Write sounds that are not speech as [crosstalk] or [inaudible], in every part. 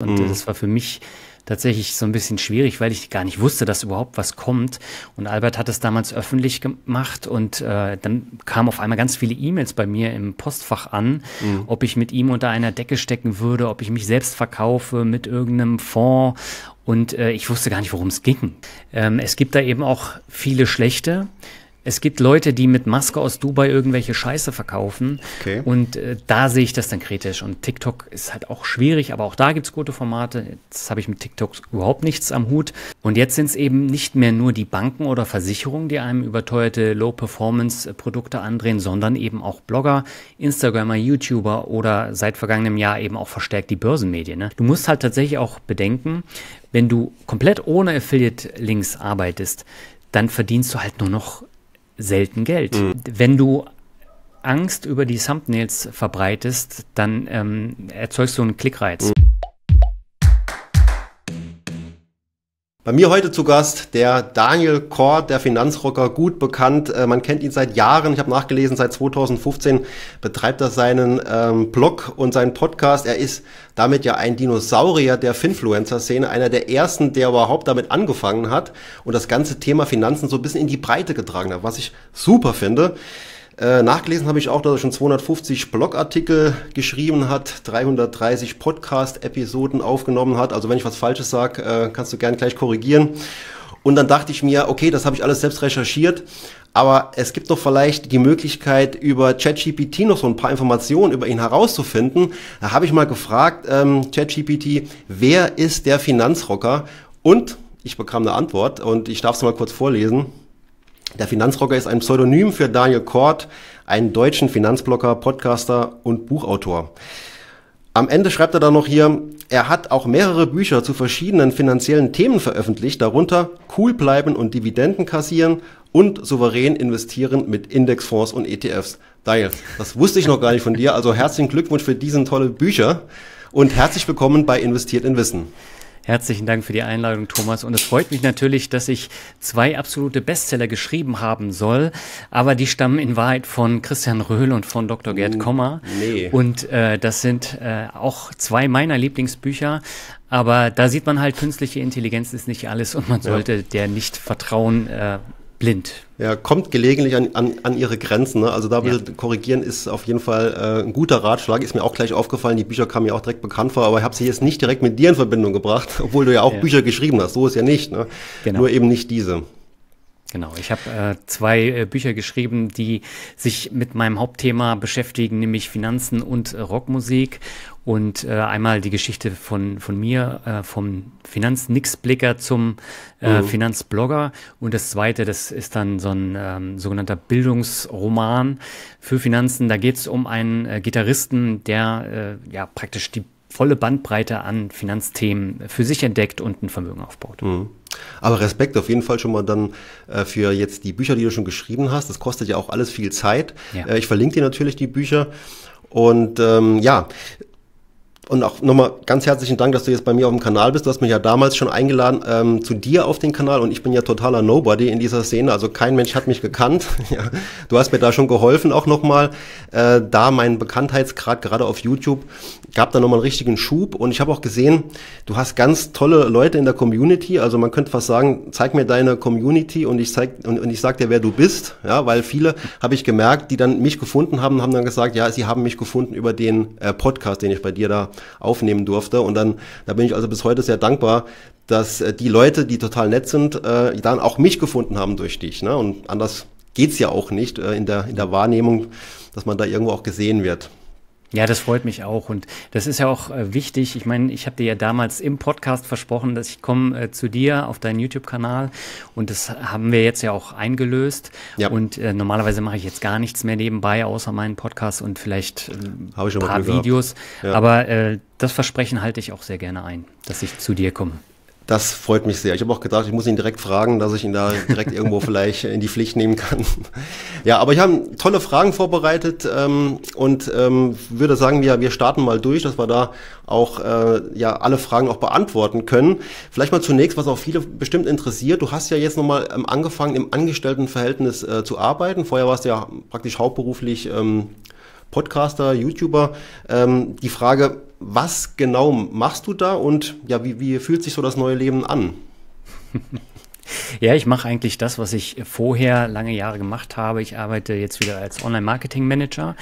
Und mhm. das war für mich tatsächlich so ein bisschen schwierig, weil ich gar nicht wusste, dass überhaupt was kommt. Und Albert hat es damals öffentlich gemacht und äh, dann kamen auf einmal ganz viele E-Mails bei mir im Postfach an, mhm. ob ich mit ihm unter einer Decke stecken würde, ob ich mich selbst verkaufe mit irgendeinem Fonds. Und äh, ich wusste gar nicht, worum es ging. Ähm, es gibt da eben auch viele schlechte. Es gibt Leute, die mit Maske aus Dubai irgendwelche Scheiße verkaufen. Okay. Und äh, da sehe ich das dann kritisch. Und TikTok ist halt auch schwierig, aber auch da gibt es gute Formate. Jetzt habe ich mit TikTok überhaupt nichts am Hut. Und jetzt sind es eben nicht mehr nur die Banken oder Versicherungen, die einem überteuerte Low-Performance-Produkte andrehen, sondern eben auch Blogger, Instagramer, YouTuber oder seit vergangenem Jahr eben auch verstärkt die Börsenmedien. Ne? Du musst halt tatsächlich auch bedenken, wenn du komplett ohne Affiliate-Links arbeitest, dann verdienst du halt nur noch selten Geld. Mhm. Wenn du Angst über die Thumbnails verbreitest, dann ähm, erzeugst du einen Klickreiz. Mhm. Bei mir heute zu Gast der Daniel Kort, der Finanzrocker, gut bekannt. Äh, man kennt ihn seit Jahren. Ich habe nachgelesen, seit 2015 betreibt er seinen ähm, Blog und seinen Podcast. Er ist damit ja ein Dinosaurier der Finfluencer-Szene, einer der ersten, der überhaupt damit angefangen hat und das ganze Thema Finanzen so ein bisschen in die Breite getragen hat, was ich super finde. Äh, nachgelesen habe ich auch, dass er schon 250 Blogartikel geschrieben hat, 330 Podcast-Episoden aufgenommen hat. Also wenn ich was Falsches sage, äh, kannst du gerne gleich korrigieren. Und dann dachte ich mir, okay, das habe ich alles selbst recherchiert, aber es gibt doch vielleicht die Möglichkeit, über ChatGPT noch so ein paar Informationen über ihn herauszufinden. Da habe ich mal gefragt, ähm, ChatGPT, wer ist der Finanzrocker? Und ich bekam eine Antwort und ich darf es mal kurz vorlesen. Der Finanzrocker ist ein Pseudonym für Daniel Kort, einen deutschen Finanzblocker, Podcaster und Buchautor. Am Ende schreibt er dann noch hier, er hat auch mehrere Bücher zu verschiedenen finanziellen Themen veröffentlicht, darunter Cool bleiben und Dividenden kassieren und souverän investieren mit Indexfonds und ETFs. Daniel, das wusste ich noch gar nicht von dir, also herzlichen Glückwunsch für diesen tollen Bücher und herzlich willkommen bei Investiert in Wissen. Herzlichen Dank für die Einladung, Thomas. Und es freut mich natürlich, dass ich zwei absolute Bestseller geschrieben haben soll. Aber die stammen in Wahrheit von Christian Röhl und von Dr. Gerd uh, Kommer. Nee. Und äh, das sind äh, auch zwei meiner Lieblingsbücher. Aber da sieht man halt, künstliche Intelligenz ist nicht alles und man sollte ja. der nicht vertrauen. Äh, blind. Ja, kommt gelegentlich an, an, an ihre Grenzen. Ne? Also da bitte ja. korrigieren ist auf jeden Fall äh, ein guter Ratschlag. Ist mir auch gleich aufgefallen, die Bücher kamen mir auch direkt bekannt vor, aber ich habe sie jetzt nicht direkt mit dir in Verbindung gebracht, [laughs] obwohl du ja auch ja. Bücher geschrieben hast. So ist ja nicht. Ne? Genau. Nur eben nicht diese. Genau, ich habe äh, zwei äh, Bücher geschrieben, die sich mit meinem Hauptthema beschäftigen, nämlich Finanzen und äh, Rockmusik und äh, einmal die Geschichte von, von mir, äh, vom Finanznixblicker zum äh, mhm. Finanzblogger und das zweite, das ist dann so ein ähm, sogenannter Bildungsroman für Finanzen. Da geht es um einen äh, Gitarristen, der äh, ja praktisch die volle Bandbreite an Finanzthemen für sich entdeckt und ein Vermögen aufbaut. Mhm. Aber Respekt auf jeden Fall schon mal dann äh, für jetzt die Bücher, die du schon geschrieben hast. Das kostet ja auch alles viel Zeit. Ja. Äh, ich verlinke dir natürlich die Bücher. Und ähm, ja, und auch nochmal ganz herzlichen Dank, dass du jetzt bei mir auf dem Kanal bist. Du hast mich ja damals schon eingeladen ähm, zu dir auf den Kanal und ich bin ja totaler Nobody in dieser Szene. Also kein Mensch hat mich gekannt. [laughs] ja, du hast mir da schon geholfen auch nochmal, äh, da meinen Bekanntheitsgrad gerade auf YouTube gab da nochmal einen richtigen Schub und ich habe auch gesehen, du hast ganz tolle Leute in der Community, also man könnte fast sagen, zeig mir deine Community und ich zeig und, und ich sag dir, wer du bist, ja, weil viele habe ich gemerkt, die dann mich gefunden haben, haben dann gesagt, ja, sie haben mich gefunden über den äh, Podcast, den ich bei dir da aufnehmen durfte und dann da bin ich also bis heute sehr dankbar, dass äh, die Leute, die total nett sind, äh, dann auch mich gefunden haben durch dich, ne? Und anders geht's ja auch nicht äh, in der in der Wahrnehmung, dass man da irgendwo auch gesehen wird. Ja, das freut mich auch und das ist ja auch äh, wichtig. Ich meine, ich habe dir ja damals im Podcast versprochen, dass ich komme äh, zu dir auf deinen YouTube-Kanal und das haben wir jetzt ja auch eingelöst. Ja. Und äh, normalerweise mache ich jetzt gar nichts mehr nebenbei, außer meinen Podcast und vielleicht ein ähm, paar Videos. Ja. Aber äh, das Versprechen halte ich auch sehr gerne ein, dass ich zu dir komme. Das freut mich sehr. Ich habe auch gedacht, ich muss ihn direkt fragen, dass ich ihn da direkt irgendwo [laughs] vielleicht in die Pflicht nehmen kann. Ja, aber ich habe tolle Fragen vorbereitet ähm, und ähm, würde sagen, wir, wir starten mal durch, dass wir da auch äh, ja alle Fragen auch beantworten können. Vielleicht mal zunächst, was auch viele bestimmt interessiert. Du hast ja jetzt nochmal ähm, angefangen, im Angestelltenverhältnis äh, zu arbeiten. Vorher warst du ja praktisch hauptberuflich ähm, Podcaster, YouTuber. Ähm, die Frage, was genau machst du da und ja, wie, wie fühlt sich so das neue Leben an? [laughs] Ja, ich mache eigentlich das, was ich vorher lange Jahre gemacht habe. Ich arbeite jetzt wieder als Online-Marketing-Manager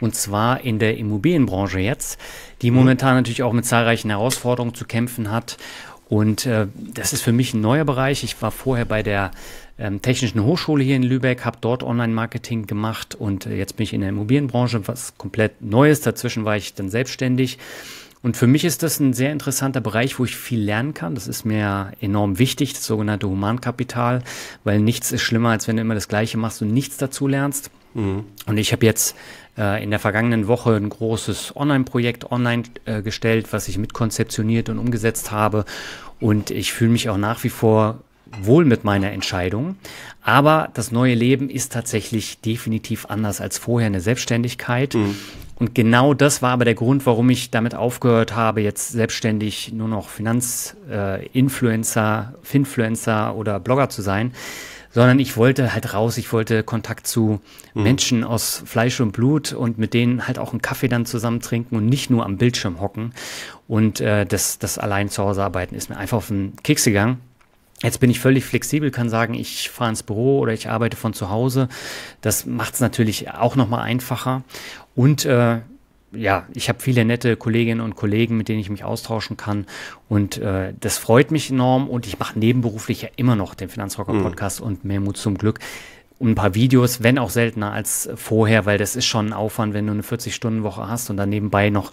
und zwar in der Immobilienbranche jetzt, die mhm. momentan natürlich auch mit zahlreichen Herausforderungen zu kämpfen hat. Und äh, das ist für mich ein neuer Bereich. Ich war vorher bei der ähm, Technischen Hochschule hier in Lübeck, habe dort Online-Marketing gemacht und äh, jetzt bin ich in der Immobilienbranche, was komplett Neues. Dazwischen war ich dann selbstständig. Und für mich ist das ein sehr interessanter Bereich, wo ich viel lernen kann. Das ist mir enorm wichtig, das sogenannte Humankapital, weil nichts ist schlimmer, als wenn du immer das Gleiche machst und nichts dazu lernst. Mhm. Und ich habe jetzt äh, in der vergangenen Woche ein großes Online-Projekt online, online äh, gestellt, was ich mitkonzeptioniert und umgesetzt habe. Und ich fühle mich auch nach wie vor wohl mit meiner Entscheidung. Aber das neue Leben ist tatsächlich definitiv anders als vorher eine Selbstständigkeit. Mhm. Und genau das war aber der Grund, warum ich damit aufgehört habe, jetzt selbstständig nur noch Finanzinfluencer, äh, Finfluencer oder Blogger zu sein, sondern ich wollte halt raus, ich wollte Kontakt zu mhm. Menschen aus Fleisch und Blut und mit denen halt auch einen Kaffee dann zusammen trinken und nicht nur am Bildschirm hocken. Und äh, das, das allein zu Hause arbeiten ist mir einfach auf den Keks gegangen. Jetzt bin ich völlig flexibel, kann sagen, ich fahre ins Büro oder ich arbeite von zu Hause. Das macht es natürlich auch nochmal einfacher. Und äh, ja, ich habe viele nette Kolleginnen und Kollegen, mit denen ich mich austauschen kann. Und äh, das freut mich enorm. Und ich mache nebenberuflich ja immer noch den Finanzrocker-Podcast mhm. und Mehrmut zum Glück ein paar Videos, wenn auch seltener als vorher, weil das ist schon ein Aufwand, wenn du eine 40-Stunden-Woche hast und dann nebenbei noch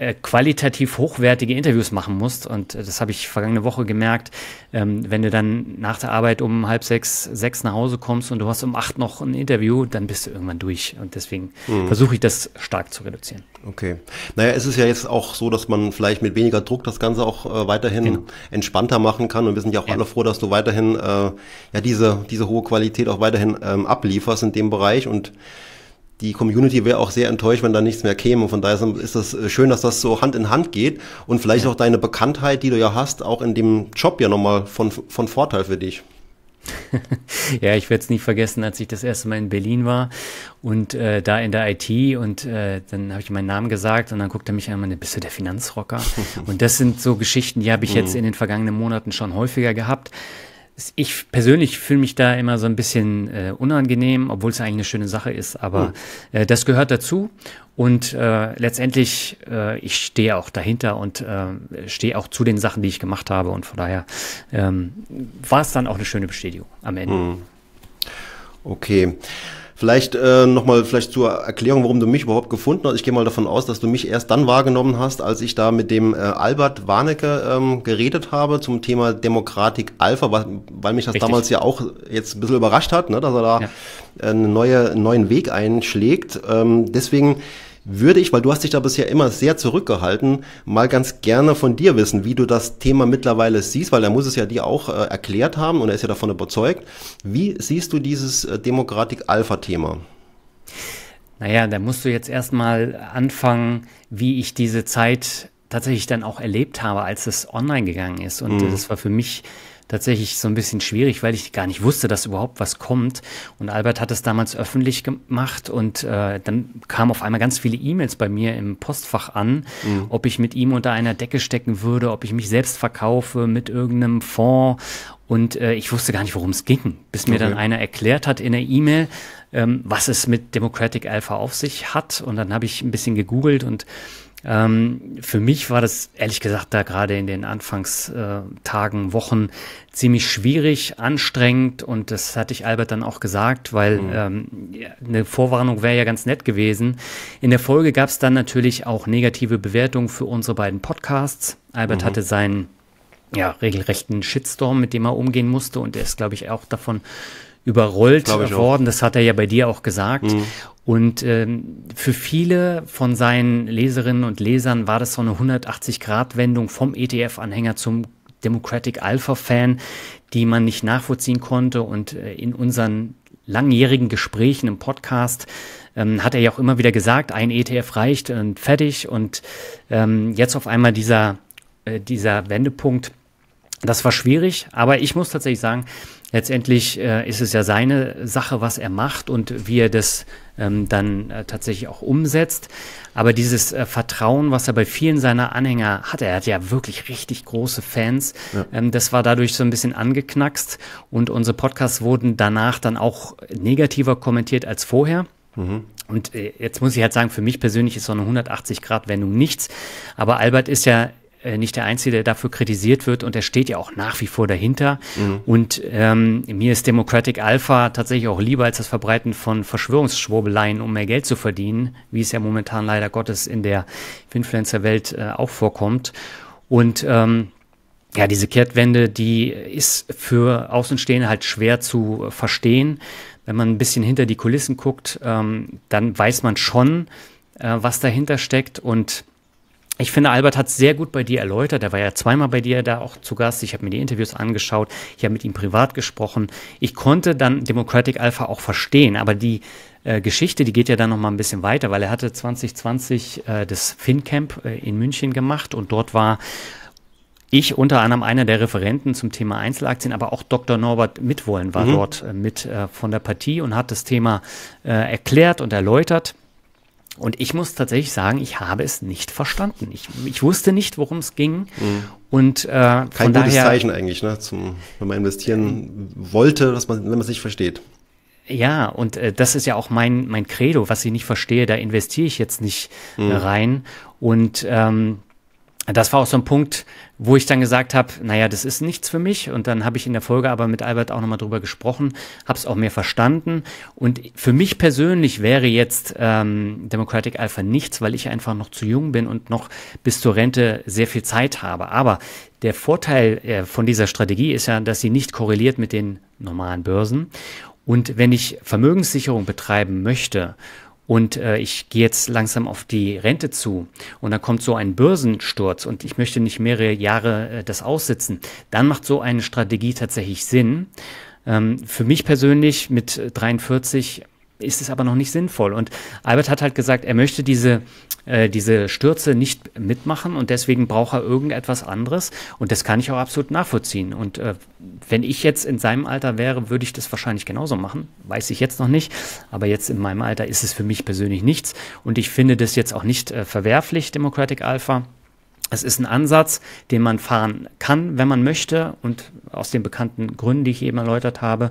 äh, qualitativ hochwertige Interviews machen musst. Und äh, das habe ich vergangene Woche gemerkt, ähm, wenn du dann nach der Arbeit um halb sechs, sechs nach Hause kommst und du hast um acht noch ein Interview, dann bist du irgendwann durch. Und deswegen mhm. versuche ich das stark zu reduzieren. Okay. Naja, es ist ja jetzt auch so, dass man vielleicht mit weniger Druck das Ganze auch äh, weiterhin genau. entspannter machen kann. Und wir sind ja auch ja. alle froh, dass du weiterhin äh, ja diese, diese hohe Qualität auch weiterhin ähm, ablieferst in dem Bereich. Und die Community wäre auch sehr enttäuscht, wenn da nichts mehr käme. Und von daher ist das äh, schön, dass das so Hand in Hand geht und vielleicht auch deine Bekanntheit, die du ja hast, auch in dem Job ja nochmal von, von Vorteil für dich. [laughs] ja, ich werde es nicht vergessen, als ich das erste Mal in Berlin war und äh, da in der IT und äh, dann habe ich meinen Namen gesagt und dann guckt er mich an bist du der Finanzrocker? [laughs] und das sind so Geschichten, die habe ich jetzt mhm. in den vergangenen Monaten schon häufiger gehabt ich persönlich fühle mich da immer so ein bisschen äh, unangenehm, obwohl es eigentlich eine schöne Sache ist, aber mhm. äh, das gehört dazu. Und äh, letztendlich, äh, ich stehe auch dahinter und äh, stehe auch zu den Sachen, die ich gemacht habe. Und von daher ähm, war es dann auch eine schöne Bestätigung am Ende. Hm. Okay. Vielleicht äh, nochmal vielleicht zur Erklärung, warum du mich überhaupt gefunden hast. Ich gehe mal davon aus, dass du mich erst dann wahrgenommen hast, als ich da mit dem äh, Albert Warnecke ähm, geredet habe zum Thema Demokratik Alpha, weil, weil mich das Richtig. damals ja auch jetzt ein bisschen überrascht hat, ne, dass er da ja. einen neue, neuen Weg einschlägt. Ähm, deswegen würde ich, weil du hast dich da bisher immer sehr zurückgehalten, mal ganz gerne von dir wissen, wie du das Thema mittlerweile siehst, weil er muss es ja dir auch äh, erklärt haben und er ist ja davon überzeugt. Wie siehst du dieses äh, Demokratik-Alpha-Thema? Naja, da musst du jetzt erstmal anfangen, wie ich diese Zeit tatsächlich dann auch erlebt habe, als es online gegangen ist. Und mhm. das war für mich tatsächlich so ein bisschen schwierig, weil ich gar nicht wusste, dass überhaupt was kommt. Und Albert hat es damals öffentlich gemacht und äh, dann kamen auf einmal ganz viele E-Mails bei mir im Postfach an, mhm. ob ich mit ihm unter einer Decke stecken würde, ob ich mich selbst verkaufe mit irgendeinem Fonds. Und äh, ich wusste gar nicht, worum es ging, bis mir okay. dann einer erklärt hat in der E-Mail, ähm, was es mit Democratic Alpha auf sich hat. Und dann habe ich ein bisschen gegoogelt und ähm, für mich war das ehrlich gesagt da gerade in den Anfangstagen, äh, Wochen ziemlich schwierig, anstrengend und das hatte ich Albert dann auch gesagt, weil mhm. ähm, eine Vorwarnung wäre ja ganz nett gewesen. In der Folge gab es dann natürlich auch negative Bewertungen für unsere beiden Podcasts. Albert mhm. hatte seinen ja, regelrechten Shitstorm, mit dem er umgehen musste und er ist, glaube ich, auch davon überrollt worden. Auch. Das hat er ja bei dir auch gesagt. Mhm. Und ähm, für viele von seinen Leserinnen und Lesern war das so eine 180-Grad-Wendung vom ETF-Anhänger zum Democratic Alpha-Fan, die man nicht nachvollziehen konnte. Und äh, in unseren langjährigen Gesprächen im Podcast ähm, hat er ja auch immer wieder gesagt, ein ETF reicht und fertig. Und ähm, jetzt auf einmal dieser, äh, dieser Wendepunkt, das war schwierig. Aber ich muss tatsächlich sagen, letztendlich äh, ist es ja seine Sache, was er macht und wie er das ähm, dann äh, tatsächlich auch umsetzt. Aber dieses äh, Vertrauen, was er bei vielen seiner Anhänger hat, er hat ja wirklich richtig große Fans, ja. ähm, das war dadurch so ein bisschen angeknackst und unsere Podcasts wurden danach dann auch negativer kommentiert als vorher. Mhm. Und äh, jetzt muss ich halt sagen, für mich persönlich ist so eine 180-Grad-Wendung nichts. Aber Albert ist ja äh, nicht der Einzige, der dafür kritisiert wird und er steht ja auch nach wie vor dahinter. Mhm. Und ähm, mir ist Democratic Alpha tatsächlich auch lieber als das Verbreiten von Verschwörungsschwurbeleien, um mehr Geld zu verdienen, wie es ja momentan leider Gottes in der Influencer-Welt äh, auch vorkommt. Und ähm, ja, diese Kehrtwende, die ist für Außenstehende halt schwer zu verstehen. Wenn man ein bisschen hinter die Kulissen guckt, ähm, dann weiß man schon, äh, was dahinter steckt und ich finde, Albert hat es sehr gut bei dir erläutert. Er war ja zweimal bei dir da auch zu Gast. Ich habe mir die Interviews angeschaut. Ich habe mit ihm privat gesprochen. Ich konnte dann Democratic Alpha auch verstehen, aber die äh, Geschichte, die geht ja dann noch mal ein bisschen weiter, weil er hatte 2020 äh, das FinCamp äh, in München gemacht und dort war ich unter anderem einer der Referenten zum Thema Einzelaktien, aber auch Dr. Norbert Mitwollen war mhm. dort äh, mit äh, von der Partie und hat das Thema äh, erklärt und erläutert. Und ich muss tatsächlich sagen, ich habe es nicht verstanden. Ich, ich wusste nicht, worum es ging. Mhm. Und äh, Kein von gutes daher, Zeichen eigentlich, ne? Zum, wenn man investieren wollte, dass man, wenn man es nicht versteht. Ja, und äh, das ist ja auch mein, mein Credo, was ich nicht verstehe, da investiere ich jetzt nicht mhm. rein. Und ähm, das war auch so ein Punkt, wo ich dann gesagt habe, naja, das ist nichts für mich. Und dann habe ich in der Folge aber mit Albert auch nochmal drüber gesprochen, habe es auch mehr verstanden. Und für mich persönlich wäre jetzt ähm, Democratic Alpha nichts, weil ich einfach noch zu jung bin und noch bis zur Rente sehr viel Zeit habe. Aber der Vorteil äh, von dieser Strategie ist ja, dass sie nicht korreliert mit den normalen Börsen. Und wenn ich Vermögenssicherung betreiben möchte und äh, ich gehe jetzt langsam auf die Rente zu und dann kommt so ein Börsensturz und ich möchte nicht mehrere Jahre äh, das aussitzen, dann macht so eine Strategie tatsächlich Sinn. Ähm, für mich persönlich mit 43 äh, ist es aber noch nicht sinnvoll. Und Albert hat halt gesagt, er möchte diese, äh, diese Stürze nicht mitmachen und deswegen braucht er irgendetwas anderes. Und das kann ich auch absolut nachvollziehen. Und äh, wenn ich jetzt in seinem Alter wäre, würde ich das wahrscheinlich genauso machen. Weiß ich jetzt noch nicht. Aber jetzt in meinem Alter ist es für mich persönlich nichts. Und ich finde das jetzt auch nicht äh, verwerflich, Democratic Alpha. Es ist ein Ansatz, den man fahren kann, wenn man möchte und aus den bekannten Gründen, die ich eben erläutert habe.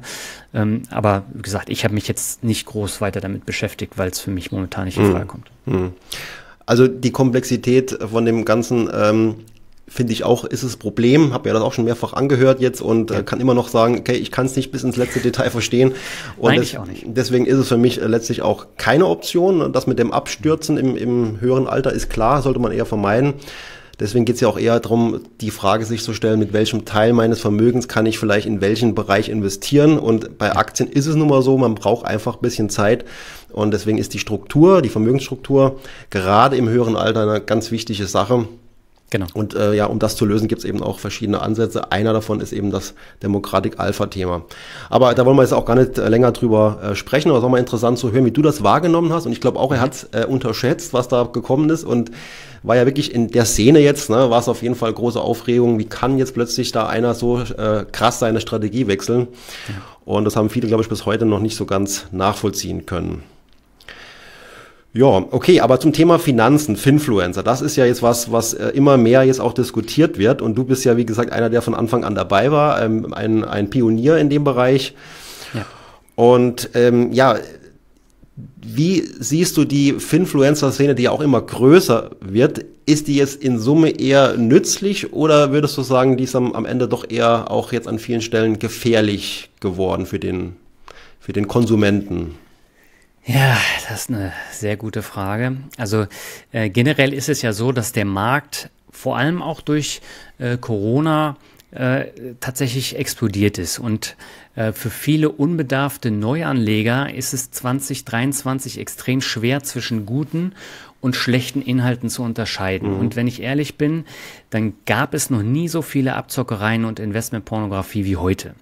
Ähm, aber wie gesagt, ich habe mich jetzt nicht groß weiter damit beschäftigt, weil es für mich momentan nicht in mhm. Frage mhm. kommt. Also die Komplexität von dem ganzen ähm, finde ich auch, ist das Problem. Habe ja das auch schon mehrfach angehört jetzt und äh, ja. kann immer noch sagen, okay, ich kann es nicht bis ins letzte Detail verstehen. Und Nein, des, auch nicht. deswegen ist es für mich äh, letztlich auch keine Option. Das mit dem Abstürzen im, im höheren Alter ist klar, sollte man eher vermeiden. Deswegen geht es ja auch eher darum, die Frage sich zu stellen, mit welchem Teil meines Vermögens kann ich vielleicht in welchen Bereich investieren. Und bei Aktien ist es nun mal so, man braucht einfach ein bisschen Zeit. Und deswegen ist die Struktur, die Vermögensstruktur, gerade im höheren Alter eine ganz wichtige Sache. Genau. Und äh, ja, um das zu lösen, gibt es eben auch verschiedene Ansätze. Einer davon ist eben das Demokratik-Alpha-Thema. Aber da wollen wir jetzt auch gar nicht äh, länger drüber äh, sprechen, aber es ist auch mal interessant zu hören, wie du das wahrgenommen hast. Und ich glaube auch, er hat äh, unterschätzt, was da gekommen ist. Und war ja wirklich in der Szene jetzt, ne, war es auf jeden Fall große Aufregung, wie kann jetzt plötzlich da einer so äh, krass seine Strategie wechseln? Ja. Und das haben viele, glaube ich, bis heute noch nicht so ganz nachvollziehen können. Ja, okay, aber zum Thema Finanzen, Finfluencer, das ist ja jetzt was, was äh, immer mehr jetzt auch diskutiert wird. Und du bist ja, wie gesagt, einer, der von Anfang an dabei war, ähm, ein, ein Pionier in dem Bereich. Ja. Und ähm, ja, wie siehst du die Finfluencer-Szene, die ja auch immer größer wird? Ist die jetzt in Summe eher nützlich oder würdest du sagen, die ist am, am Ende doch eher auch jetzt an vielen Stellen gefährlich geworden für den, für den Konsumenten? Ja, das ist eine sehr gute Frage. Also äh, generell ist es ja so, dass der Markt vor allem auch durch äh, Corona äh, tatsächlich explodiert ist. Und äh, für viele unbedarfte Neuanleger ist es 2023 extrem schwer zwischen guten und schlechten Inhalten zu unterscheiden. Mhm. Und wenn ich ehrlich bin, dann gab es noch nie so viele Abzockereien und Investmentpornografie wie heute.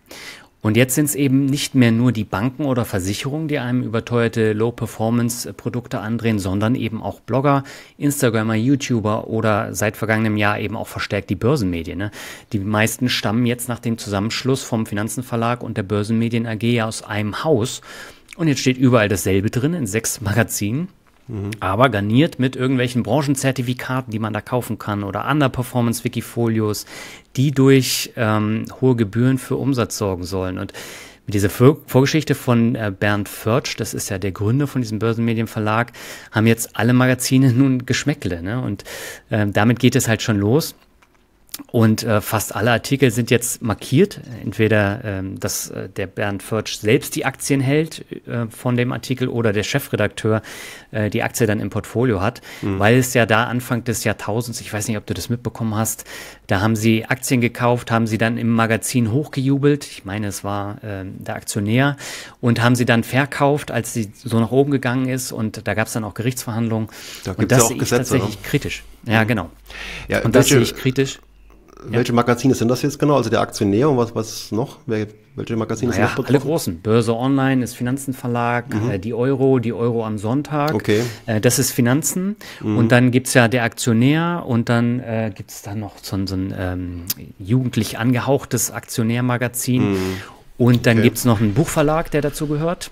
Und jetzt sind es eben nicht mehr nur die Banken oder Versicherungen, die einem überteuerte Low-Performance-Produkte andrehen, sondern eben auch Blogger, Instagramer, YouTuber oder seit vergangenem Jahr eben auch verstärkt die Börsenmedien. Ne? Die meisten stammen jetzt nach dem Zusammenschluss vom Finanzenverlag und der Börsenmedien AG aus einem Haus. Und jetzt steht überall dasselbe drin in sechs [laughs] Magazinen. Mhm. Aber garniert mit irgendwelchen Branchenzertifikaten, die man da kaufen kann oder Underperformance-Wikifolios, die durch ähm, hohe Gebühren für Umsatz sorgen sollen. Und mit dieser Vorgeschichte von äh, Bernd Förtsch, das ist ja der Gründer von diesem Börsenmedienverlag, haben jetzt alle Magazine [laughs] nun Geschmäckle. Ne? Und äh, damit geht es halt schon los. Und äh, fast alle Artikel sind jetzt markiert. Entweder, ähm, dass äh, der Bernd Förtsch selbst die Aktien hält äh, von dem Artikel oder der Chefredakteur äh, die Aktie dann im Portfolio hat, mhm. weil es ja da Anfang des Jahrtausends, ich weiß nicht, ob du das mitbekommen hast, da haben sie Aktien gekauft, haben sie dann im Magazin hochgejubelt. Ich meine, es war ähm, der Aktionär und haben sie dann verkauft, als sie so nach oben gegangen ist. Und da gab es dann auch Gerichtsverhandlungen. Da und das ja auch sehe Gesetze, ich ne? tatsächlich oder? kritisch. Ja, mhm. genau. Ja, und das sehe ich kritisch. Ja. Welche Magazine sind das jetzt genau? Also der Aktionär und was, was noch? Wer, welche Magazine naja, sind noch betroffen? Alle großen. Börse Online ist Finanzenverlag, mhm. äh, die Euro, die Euro am Sonntag. Okay. Äh, das ist Finanzen. Mhm. Und dann gibt es ja der Aktionär und dann äh, gibt es da noch so, so ein ähm, jugendlich angehauchtes Aktionärmagazin. Mhm. Und dann okay. gibt es noch einen Buchverlag, der dazu gehört.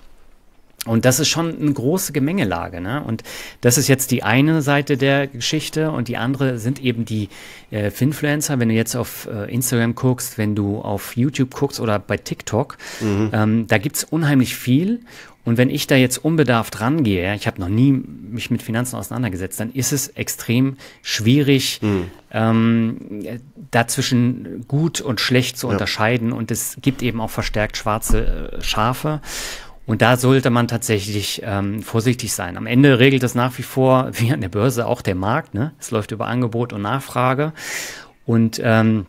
Und das ist schon eine große Gemengelage. Ne? Und das ist jetzt die eine Seite der Geschichte und die andere sind eben die äh, Finfluencer. Wenn du jetzt auf äh, Instagram guckst, wenn du auf YouTube guckst oder bei TikTok, mhm. ähm, da gibt's unheimlich viel. Und wenn ich da jetzt unbedarft rangehe, ich habe noch nie mich mit Finanzen auseinandergesetzt, dann ist es extrem schwierig, mhm. ähm, dazwischen gut und schlecht zu ja. unterscheiden. Und es gibt eben auch verstärkt schwarze äh, Schafe. Und da sollte man tatsächlich ähm, vorsichtig sein. Am Ende regelt das nach wie vor, [laughs] wie an der Börse, auch der Markt. Ne? Es läuft über Angebot und Nachfrage. Und ähm,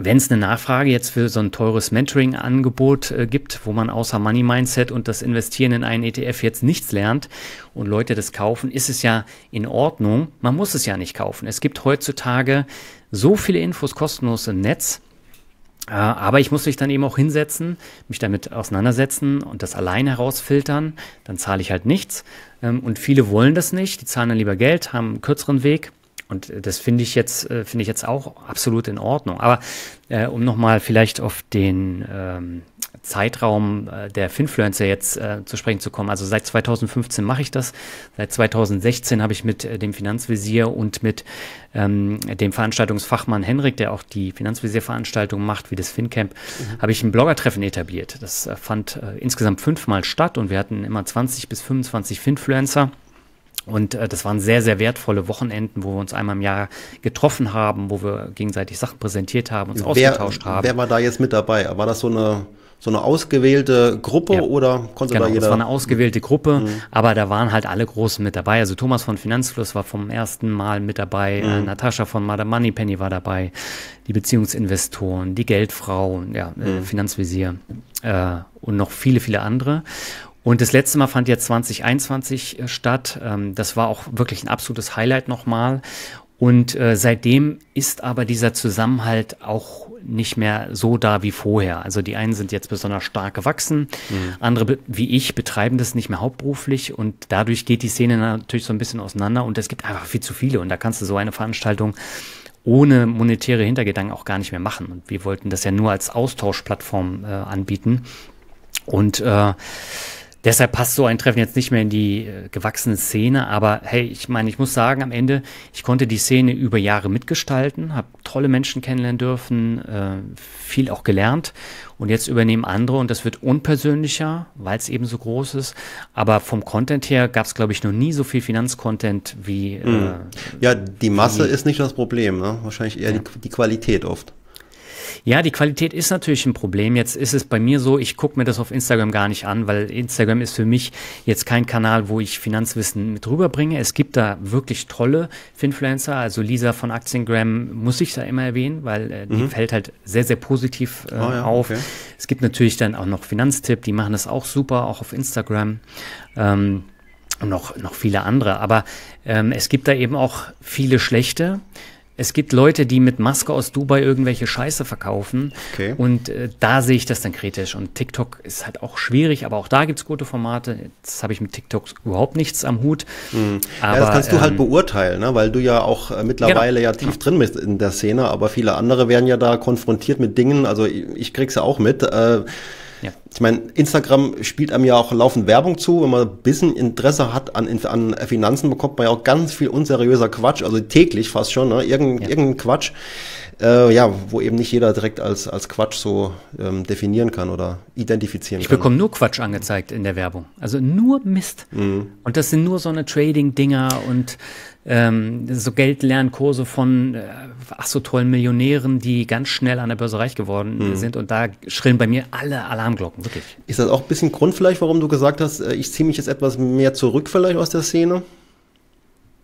wenn es eine Nachfrage jetzt für so ein teures Mentoring-Angebot äh, gibt, wo man außer Money Mindset und das Investieren in einen ETF jetzt nichts lernt und Leute das kaufen, ist es ja in Ordnung. Man muss es ja nicht kaufen. Es gibt heutzutage so viele Infos kostenlos im Netz. Äh, aber ich muss mich dann eben auch hinsetzen, mich damit auseinandersetzen und das alleine herausfiltern. Dann zahle ich halt nichts. Ähm, und viele wollen das nicht. Die zahlen dann lieber Geld, haben einen kürzeren Weg. Und äh, das finde ich jetzt, äh, finde ich jetzt auch absolut in Ordnung. Aber äh, um nochmal vielleicht auf den ähm, Zeitraum äh, der Finfluencer jetzt äh, zu sprechen zu kommen. Also seit 2015 mache ich das. Seit 2016 habe ich mit äh, dem Finanzvisier und mit ähm, dem Veranstaltungsfachmann Henrik, der auch die Finanzvisierveranstaltung macht, wie das FinCamp, mhm. habe ich ein Bloggertreffen etabliert. Das äh, fand äh, insgesamt fünfmal statt und wir hatten immer 20 bis 25 Finfluencer. Und äh, das waren sehr, sehr wertvolle Wochenenden, wo wir uns einmal im Jahr getroffen haben, wo wir gegenseitig Sachen präsentiert haben, uns wer, ausgetauscht haben. Wer war da jetzt mit dabei? War das so eine so eine ausgewählte Gruppe ja. oder konnte genau, da jeder? Das war eine ausgewählte Gruppe, mhm. aber da waren halt alle Großen mit dabei. Also Thomas von Finanzfluss war vom ersten Mal mit dabei, äh, mhm. äh, Natascha von Madame Moneypenny war dabei, die Beziehungsinvestoren, die Geldfrau, ja, äh, mhm. äh, Finanzvisier äh, und noch viele, viele andere. Und das letzte Mal fand ja 2021 äh, statt. Ähm, das war auch wirklich ein absolutes Highlight nochmal. Und äh, seitdem ist aber dieser Zusammenhalt auch nicht mehr so da wie vorher. Also die einen sind jetzt besonders stark gewachsen, mhm. andere wie ich betreiben das nicht mehr hauptberuflich und dadurch geht die Szene natürlich so ein bisschen auseinander und es gibt einfach viel zu viele und da kannst du so eine Veranstaltung ohne monetäre Hintergedanken auch gar nicht mehr machen. Und wir wollten das ja nur als Austauschplattform äh, anbieten und äh, Deshalb passt so ein Treffen jetzt nicht mehr in die äh, gewachsene Szene, aber hey, ich meine, ich muss sagen, am Ende, ich konnte die Szene über Jahre mitgestalten, habe tolle Menschen kennenlernen dürfen, äh, viel auch gelernt und jetzt übernehmen andere und das wird unpersönlicher, weil es eben so groß ist. Aber vom Content her gab es, glaube ich, noch nie so viel Finanzcontent wie. Äh, hm. ja, die Masse wie, ist nicht das Problem, ne? wahrscheinlich eher ja. die, die Qualität oft. Ja, die Qualität ist natürlich ein Problem. Jetzt ist es bei mir so, ich gucke mir das auf Instagram gar nicht an, weil Instagram ist für mich jetzt kein Kanal, wo ich Finanzwissen mit rüberbringe. Es gibt da wirklich tolle Finfluencer, also Lisa von Aktiengram muss ich da immer erwähnen, weil äh, die mhm. fällt halt sehr, sehr positiv äh, oh ja, auf. Okay. Es gibt natürlich dann auch noch Finanztipp, die machen das auch super, auch auf Instagram. Ähm, und noch, noch viele andere. Aber ähm, es gibt da eben auch viele schlechte. Es gibt Leute, die mit Maske aus Dubai irgendwelche Scheiße verkaufen. Okay. Und äh, da sehe ich das dann kritisch. Und TikTok ist halt auch schwierig, aber auch da gibt es gute Formate. Jetzt habe ich mit TikTok überhaupt nichts am Hut. Mhm. Aber, ja, das kannst du halt ähm, halt beurteilen, ne? weil du ja auch äh, mittlerweile genau. ja tief drin bist in der Szene, aber viele andere werden ja da konfrontiert mit Dingen. Also ich, ich krieg's ja auch mit. Äh, ja. Ich meine, Instagram spielt einem ja auch laufend Werbung zu. Wenn man ein bisschen Interesse hat an, an Finanzen, bekommt man ja auch ganz viel unseriöser Quatsch, also täglich fast schon, ne? Irgend, ja. Irgendein Quatsch äh, ja, wo eben nicht jeder direkt als, als Quatsch so ähm, definieren kann oder identifizieren ich kann. Ich bekomme nur Quatsch angezeigt in der Werbung. Also nur Mist. Mhm. Und das sind nur so eine Trading-Dinger und ähm, so Geldlernkurse von äh, ach so tollen Millionären, die ganz schnell an der Börse reich geworden mhm. sind. Und da schrillen bei mir alle Alarmglocken, wirklich. Ist das auch ein bisschen Grund vielleicht, warum du gesagt hast, äh, ich ziehe mich jetzt etwas mehr zurück vielleicht aus der Szene?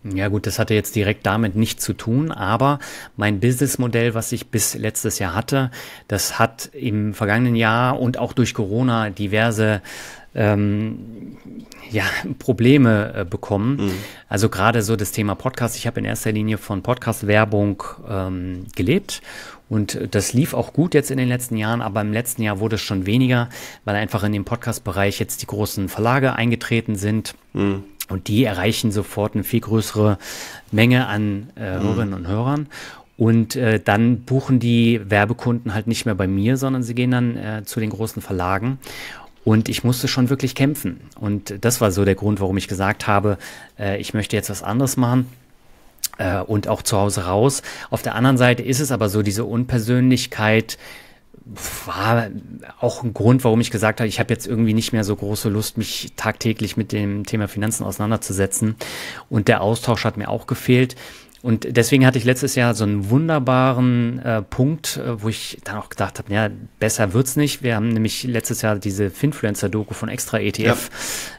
Ja gut, das hatte jetzt direkt damit nichts zu tun, aber mein Businessmodell, was ich bis letztes Jahr hatte, das hat im vergangenen Jahr und auch durch Corona diverse ähm, ja, Probleme äh, bekommen. Mhm. Also gerade so das Thema Podcast. Ich habe in erster Linie von Podcast-Werbung ähm, gelebt und das lief auch gut jetzt in den letzten Jahren, aber im letzten Jahr wurde es schon weniger, weil einfach in dem Podcast-Bereich jetzt die großen Verlage eingetreten sind. Mhm. Und die erreichen sofort eine viel größere Menge an äh, mhm. Hörerinnen und Hörern. Und äh, dann buchen die Werbekunden halt nicht mehr bei mir, sondern sie gehen dann äh, zu den großen Verlagen. Und ich musste schon wirklich kämpfen. Und das war so der Grund, warum ich gesagt habe, äh, ich möchte jetzt was anderes machen äh, und auch zu Hause raus. Auf der anderen Seite ist es aber so, diese Unpersönlichkeit, war auch ein Grund, warum ich gesagt habe, ich habe jetzt irgendwie nicht mehr so große Lust, mich tagtäglich mit dem Thema Finanzen auseinanderzusetzen. Und der Austausch hat mir auch gefehlt. Und deswegen hatte ich letztes Jahr so einen wunderbaren äh, Punkt, äh, wo ich dann auch gedacht habe, ja, besser wird's nicht. Wir haben nämlich letztes Jahr diese Finfluencer-Doku von Extra ETF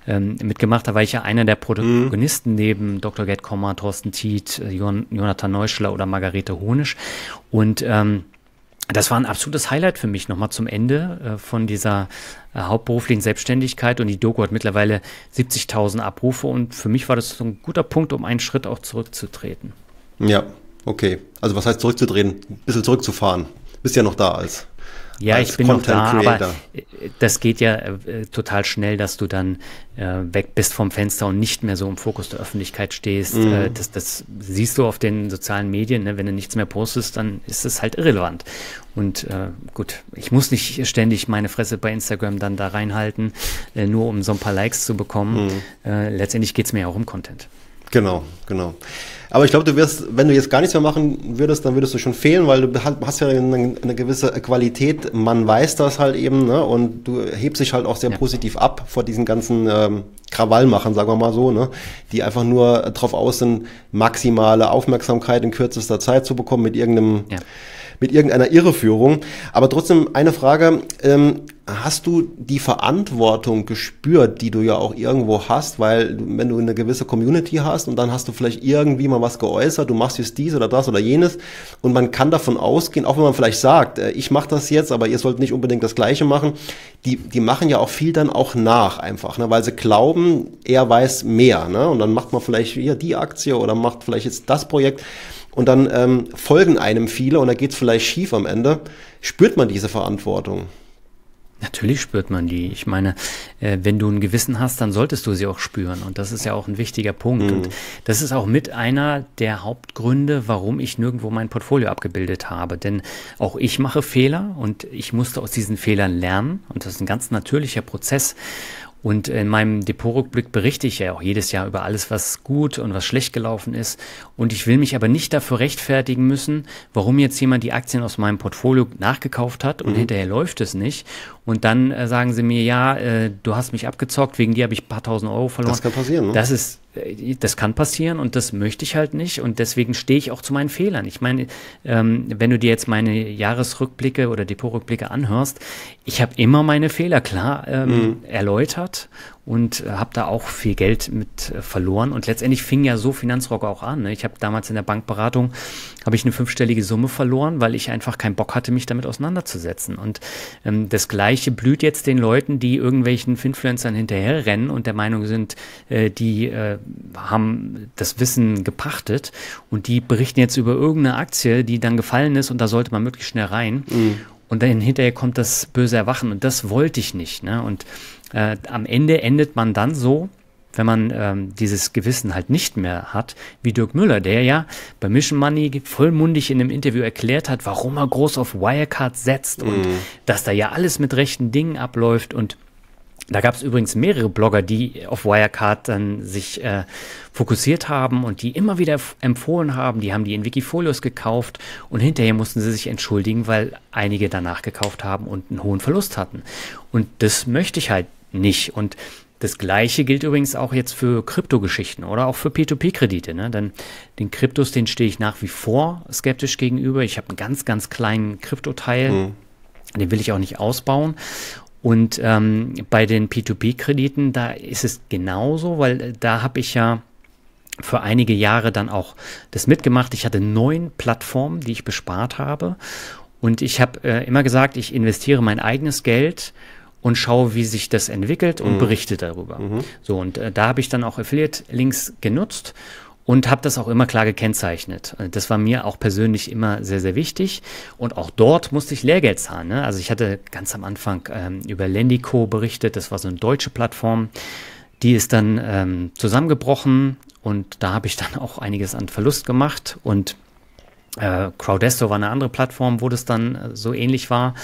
ja. ähm, mitgemacht. Da war ich ja einer der Protagonisten mhm. neben Dr. Gerd Kommer, Thorsten Tiet, äh, Jon Jonathan Neuschler oder Margarete Honisch. Und ähm, das war ein absolutes Highlight für mich nochmal zum Ende äh, von dieser äh, hauptberuflichen Selbstständigkeit und die Doku hat mittlerweile 70.000 Abrufe und für mich war das so ein guter Punkt, um einen Schritt auch zurückzutreten. Ja, okay. Also was heißt zurückzudrehen? Ein bisschen zurückzufahren. Bist ja noch da als. Ja, ich bin Content noch da, Creator. aber äh, das geht ja äh, total schnell, dass du dann äh, weg bist vom Fenster und nicht mehr so im Fokus der Öffentlichkeit stehst. Mhm. Äh, das, das, siehst du auf den sozialen Medien. Ne? Wenn du nichts mehr postest, dann ist es halt irrelevant. Und äh, gut, ich muss nicht ständig meine Fresse bei Instagram dann da reinhalten, äh, nur um so ein paar Likes zu bekommen. Mhm. letztendlich geht es mir ja auch um Content. Genau, genau. Aber ich glaube, du wirst, wenn du jetzt gar nichts mehr machen würdest, dann würdest du schon fehlen, weil du halt, hast ja eine, eine gewisse Qualität. Man weiß das halt eben, ne? Und du hebst dich halt auch sehr ja. positiv ab vor diesen ganzen ähm, Krawallmachern, sagen wir mal so, ne? Die einfach nur drauf aus sind, maximale Aufmerksamkeit in kürzester Zeit zu bekommen mit irgendeinem. Ja mit irgendeiner Irreführung. Aber trotzdem eine Frage. Ähm, hast du die Verantwortung gespürt, die du ja auch irgendwo hast? Weil wenn du eine gewisse Community hast und dann hast du vielleicht irgendwie mal was geäußert, du machst jetzt dies oder das oder jenes und man kann davon ausgehen, auch wenn man vielleicht sagt, äh, ich mache das jetzt, aber ihr sollt nicht unbedingt das Gleiche machen. Die, die machen ja auch viel dann auch nach einfach, ne? weil sie glauben, er weiß mehr. Ne? Und dann macht man vielleicht hier die Aktie oder macht vielleicht jetzt das Projekt und dann ähm, folgen einem viele und da geht es vielleicht schief am Ende. Spürt man diese Verantwortung? Natürlich spürt man die. Ich meine, äh, wenn du ein Gewissen hast, dann solltest du sie auch spüren. Und das ist ja auch ein wichtiger Punkt. Mhm. Und das ist auch mit einer der Hauptgründe, warum ich nirgendwo mein Portfolio abgebildet habe. Denn auch ich mache Fehler und ich musste aus diesen Fehlern lernen. Und das ist ein ganz natürlicher Prozess. Und in meinem Depotrückblick berichte ich ja auch jedes Jahr über alles, was gut und was schlecht gelaufen ist. Und ich will mich aber nicht dafür rechtfertigen müssen, warum jetzt jemand die Aktien aus meinem Portfolio nachgekauft hat und mhm. hinterher läuft es nicht und dann äh, sagen sie mir, ja, äh, du hast mich abgezockt, wegen dir habe ich ein paar tausend Euro verloren. Das kann passieren. Ne? Das ist, äh, das kann passieren und das möchte ich halt nicht und deswegen stehe ich auch zu meinen Fehlern. Ich meine, ähm, wenn du dir jetzt meine Jahresrückblicke oder Depotrückblicke anhörst, ich habe immer meine Fehler klar ähm, mhm. erläutert und äh, habe da auch viel Geld mit äh, verloren. Und letztendlich fing ja so Finanzrock auch an. Ne? Ich habe damals in der Bankberatung habe ich eine fünfstellige Summe verloren, weil ich einfach keinen Bock hatte, mich damit auseinanderzusetzen. Und ähm, das Gleiche blüht jetzt den Leuten, die irgendwelchen Finfluencern hinterherrennen und der Meinung sind, äh, die äh, haben das Wissen gepachtet und die berichten jetzt über irgendeine Aktie, die dann gefallen ist und da sollte man möglichst schnell rein. Mhm und dann hinterher kommt das böse Erwachen und das wollte ich nicht. Ne? Und äh, am Ende endet man dann so, wenn man ähm, dieses Gewissen halt nicht mehr hat, wie Dirk Müller, der ja bei Mission Money vollmundig in einem Interview erklärt hat, warum er groß auf Wirecard setzt mm. und mhm. dass da ja alles mit rechten Dingen abläuft und da gab es übrigens mehrere Blogger, die auf Wirecard dann sich äh, fokussiert haben und die immer wieder empfohlen haben. Die haben die in Wikifolios gekauft und hinterher mussten sie sich entschuldigen, weil einige danach gekauft haben und einen hohen Verlust hatten. Und das möchte ich halt nicht. Und das gleiche gilt übrigens auch jetzt für Kryptogeschichten oder auch für P2P-Kredite. Ne? Denn den Kryptos, den stehe ich nach wie vor skeptisch gegenüber. Ich habe einen ganz, ganz kleinen Kryptoteil. Mhm. Den will ich auch nicht ausbauen. Und ähm, bei den P2P-Krediten, da ist es genauso, weil äh, da habe ich ja für einige Jahre dann auch das mitgemacht. Ich hatte neun Plattformen, die ich bespart habe. Und ich habe äh, immer gesagt, ich investiere mein eigenes Geld und schaue, wie sich das entwickelt und mhm. berichte darüber. Mhm. So, und äh, da habe ich dann auch Affiliate-Links genutzt und habe das auch immer klar gekennzeichnet. Äh, das war mir auch persönlich immer sehr, sehr wichtig. Und auch dort musste ich Lehrgeld zahlen. Ne? Also ich hatte ganz am Anfang ähm, über Lendico berichtet, das war so eine deutsche Plattform. Die ist dann ähm, zusammengebrochen und da habe ich dann [laughs] auch einiges an Verlust gemacht. Und äh, Crowdesto war eine andere Plattform, wo das dann äh, so ähnlich war.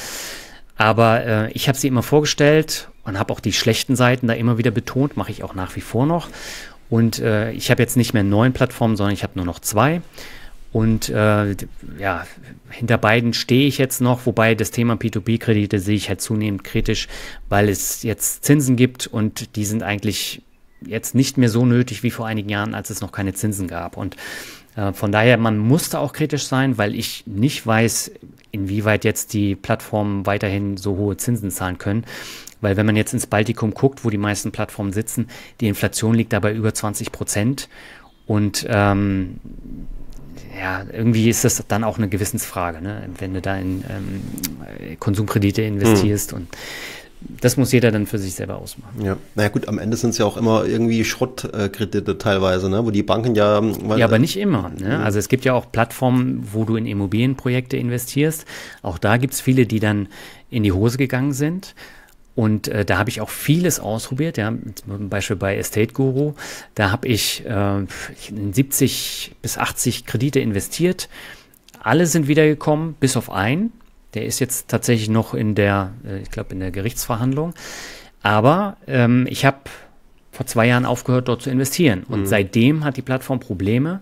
Aber äh, ich habe sie immer vorgestellt und habe auch die schlechten Seiten da immer wieder betont, mache ich auch nach wie vor noch. Und äh, ich habe jetzt nicht mehr neun Plattformen, sondern ich habe nur noch zwei. Und äh, ja, hinter beiden stehe ich jetzt noch, wobei das Thema P2P-Kredite sehe ich halt zunehmend kritisch, weil es jetzt Zinsen gibt und die sind eigentlich jetzt nicht mehr so nötig wie vor einigen Jahren, als es noch keine Zinsen gab. Und äh, von daher, man musste auch kritisch sein, weil ich nicht weiß, inwieweit jetzt die Plattformen weiterhin so hohe Zinsen zahlen können. Weil wenn man jetzt ins Baltikum guckt, wo die meisten Plattformen sitzen, die Inflation liegt dabei über 20 Prozent. Und ähm, ja, irgendwie ist das dann auch eine Gewissensfrage, ne? wenn du da in ähm, Konsumkredite investierst. Mhm. Und das muss jeder dann für sich selber ausmachen. Ja, naja gut, am Ende sind es ja auch immer irgendwie Schrottkredite teilweise, ne? wo die Banken ja. Ja, aber äh, nicht immer. Ne? Mhm. Also es gibt ja auch Plattformen, wo du in Immobilienprojekte investierst. Auch da gibt es viele, die dann in die Hose gegangen sind. Und äh, da habe ich auch vieles ausprobiert. Ja, zum Beispiel bei Estate Guru, da habe ich äh, in 70 bis 80 Kredite investiert. Alle sind wiedergekommen, bis auf einen. Der ist jetzt tatsächlich noch in der, äh, ich glaube, in der Gerichtsverhandlung. Aber ähm, ich habe vor zwei Jahren aufgehört, dort zu investieren. Und mhm. seitdem hat die Plattform Probleme,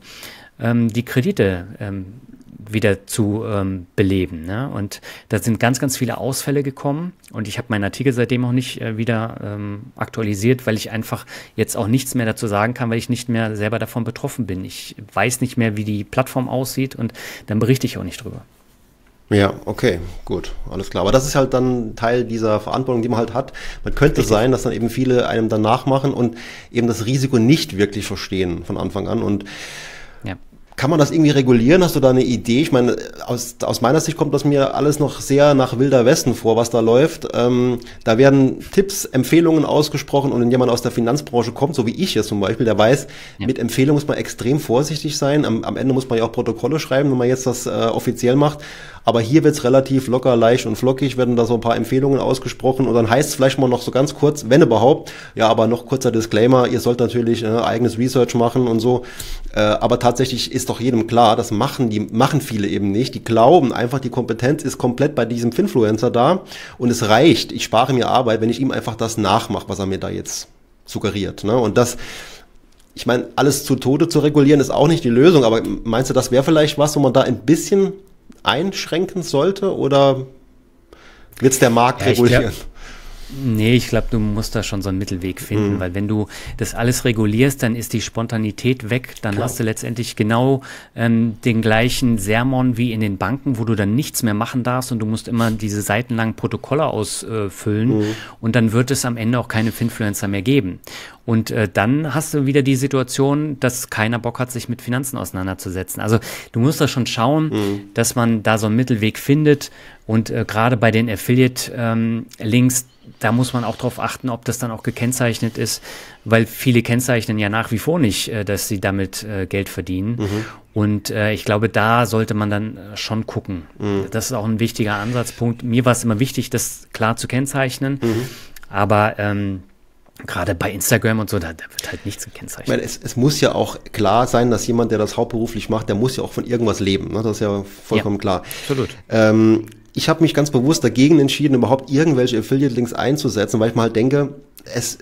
ähm, die Kredite ähm, wieder zu ähm, beleben. Ne? Und da sind ganz, ganz viele Ausfälle gekommen. Und ich habe meinen Artikel seitdem auch nicht äh, wieder ähm, aktualisiert, weil ich einfach jetzt auch nichts mehr dazu sagen kann, weil ich nicht mehr selber davon betroffen bin. Ich weiß nicht mehr, wie die Plattform aussieht und dann berichte ich auch nicht drüber. Ja, okay, gut, alles klar. Aber das ist halt dann Teil dieser Verantwortung, die man halt hat. Man könnte Richtig. sein, dass dann eben viele einem danach machen und eben das Risiko nicht wirklich verstehen von Anfang an. Und ja. Kann man das irgendwie regulieren? Hast du da eine Idee? Ich meine, aus, aus meiner Sicht kommt das mir alles noch sehr nach Wilder Westen vor, was da läuft. Ähm, da werden Tipps, Empfehlungen ausgesprochen und wenn jemand aus der Finanzbranche kommt, so wie ich jetzt zum Beispiel, der weiß, ja. mit Empfehlungen muss man extrem vorsichtig sein. Am, am, Ende muss man ja auch Protokolle schreiben, wenn man jetzt das äh, offiziell macht. Aber hier wird's relativ locker, leicht und flockig, werden da so ein paar Empfehlungen ausgesprochen und dann heißt es vielleicht mal noch so ganz kurz, wenn überhaupt, ja, aber noch kurzer Disclaimer, ihr sollt natürlich äh, eigenes Research machen und so. Äh, aber tatsächlich ist ist doch jedem klar, das machen die, machen viele eben nicht. Die glauben einfach, die Kompetenz ist komplett bei diesem Finfluencer da und es reicht. Ich spare mir Arbeit, wenn ich ihm einfach das nachmache, was er mir da jetzt suggeriert. Ne? Und das, ich meine, alles zu Tode zu regulieren ist auch nicht die Lösung, aber meinst du, das wäre vielleicht was, wo man da ein bisschen einschränken sollte oder wird es der Markt ja, regulieren? Nee, ich glaube, du musst da schon so einen Mittelweg finden, mhm. weil wenn du das alles regulierst, dann ist die Spontanität weg. Dann Klar. hast du letztendlich genau ähm, den gleichen Sermon wie in den Banken, wo du dann nichts mehr machen darfst und du musst immer diese seitenlangen Protokolle ausfüllen. Äh, mhm. Und dann wird es am Ende auch keine Finfluencer mehr geben. Und äh, dann hast du wieder die Situation, dass keiner Bock hat, sich mit Finanzen auseinanderzusetzen. Also du musst da schon schauen, mhm. dass man da so einen Mittelweg findet. Und äh, gerade bei den Affiliate-Links, ähm, da muss man auch darauf achten, ob das dann auch gekennzeichnet ist, weil viele kennzeichnen ja nach wie vor nicht, äh, dass sie damit äh, Geld verdienen. Mhm. Und äh, ich glaube, da sollte man dann schon gucken. Mhm. Das ist auch ein wichtiger Ansatzpunkt. Mir war es immer wichtig, das klar zu kennzeichnen. Mhm. Aber ähm, gerade bei Instagram und so, da, da wird halt nichts gekennzeichnet. Ich meine, es, es, muss ja auch klar sein, dass jemand, der das hauptberuflich macht, der muss ja auch von irgendwas leben. Ne? Das ist ja vollkommen ja, klar. Absolut. Ähm, ich habe mich ganz bewusst dagegen entschieden, überhaupt irgendwelche Affiliate-Links einzusetzen, weil ich mal halt denke, es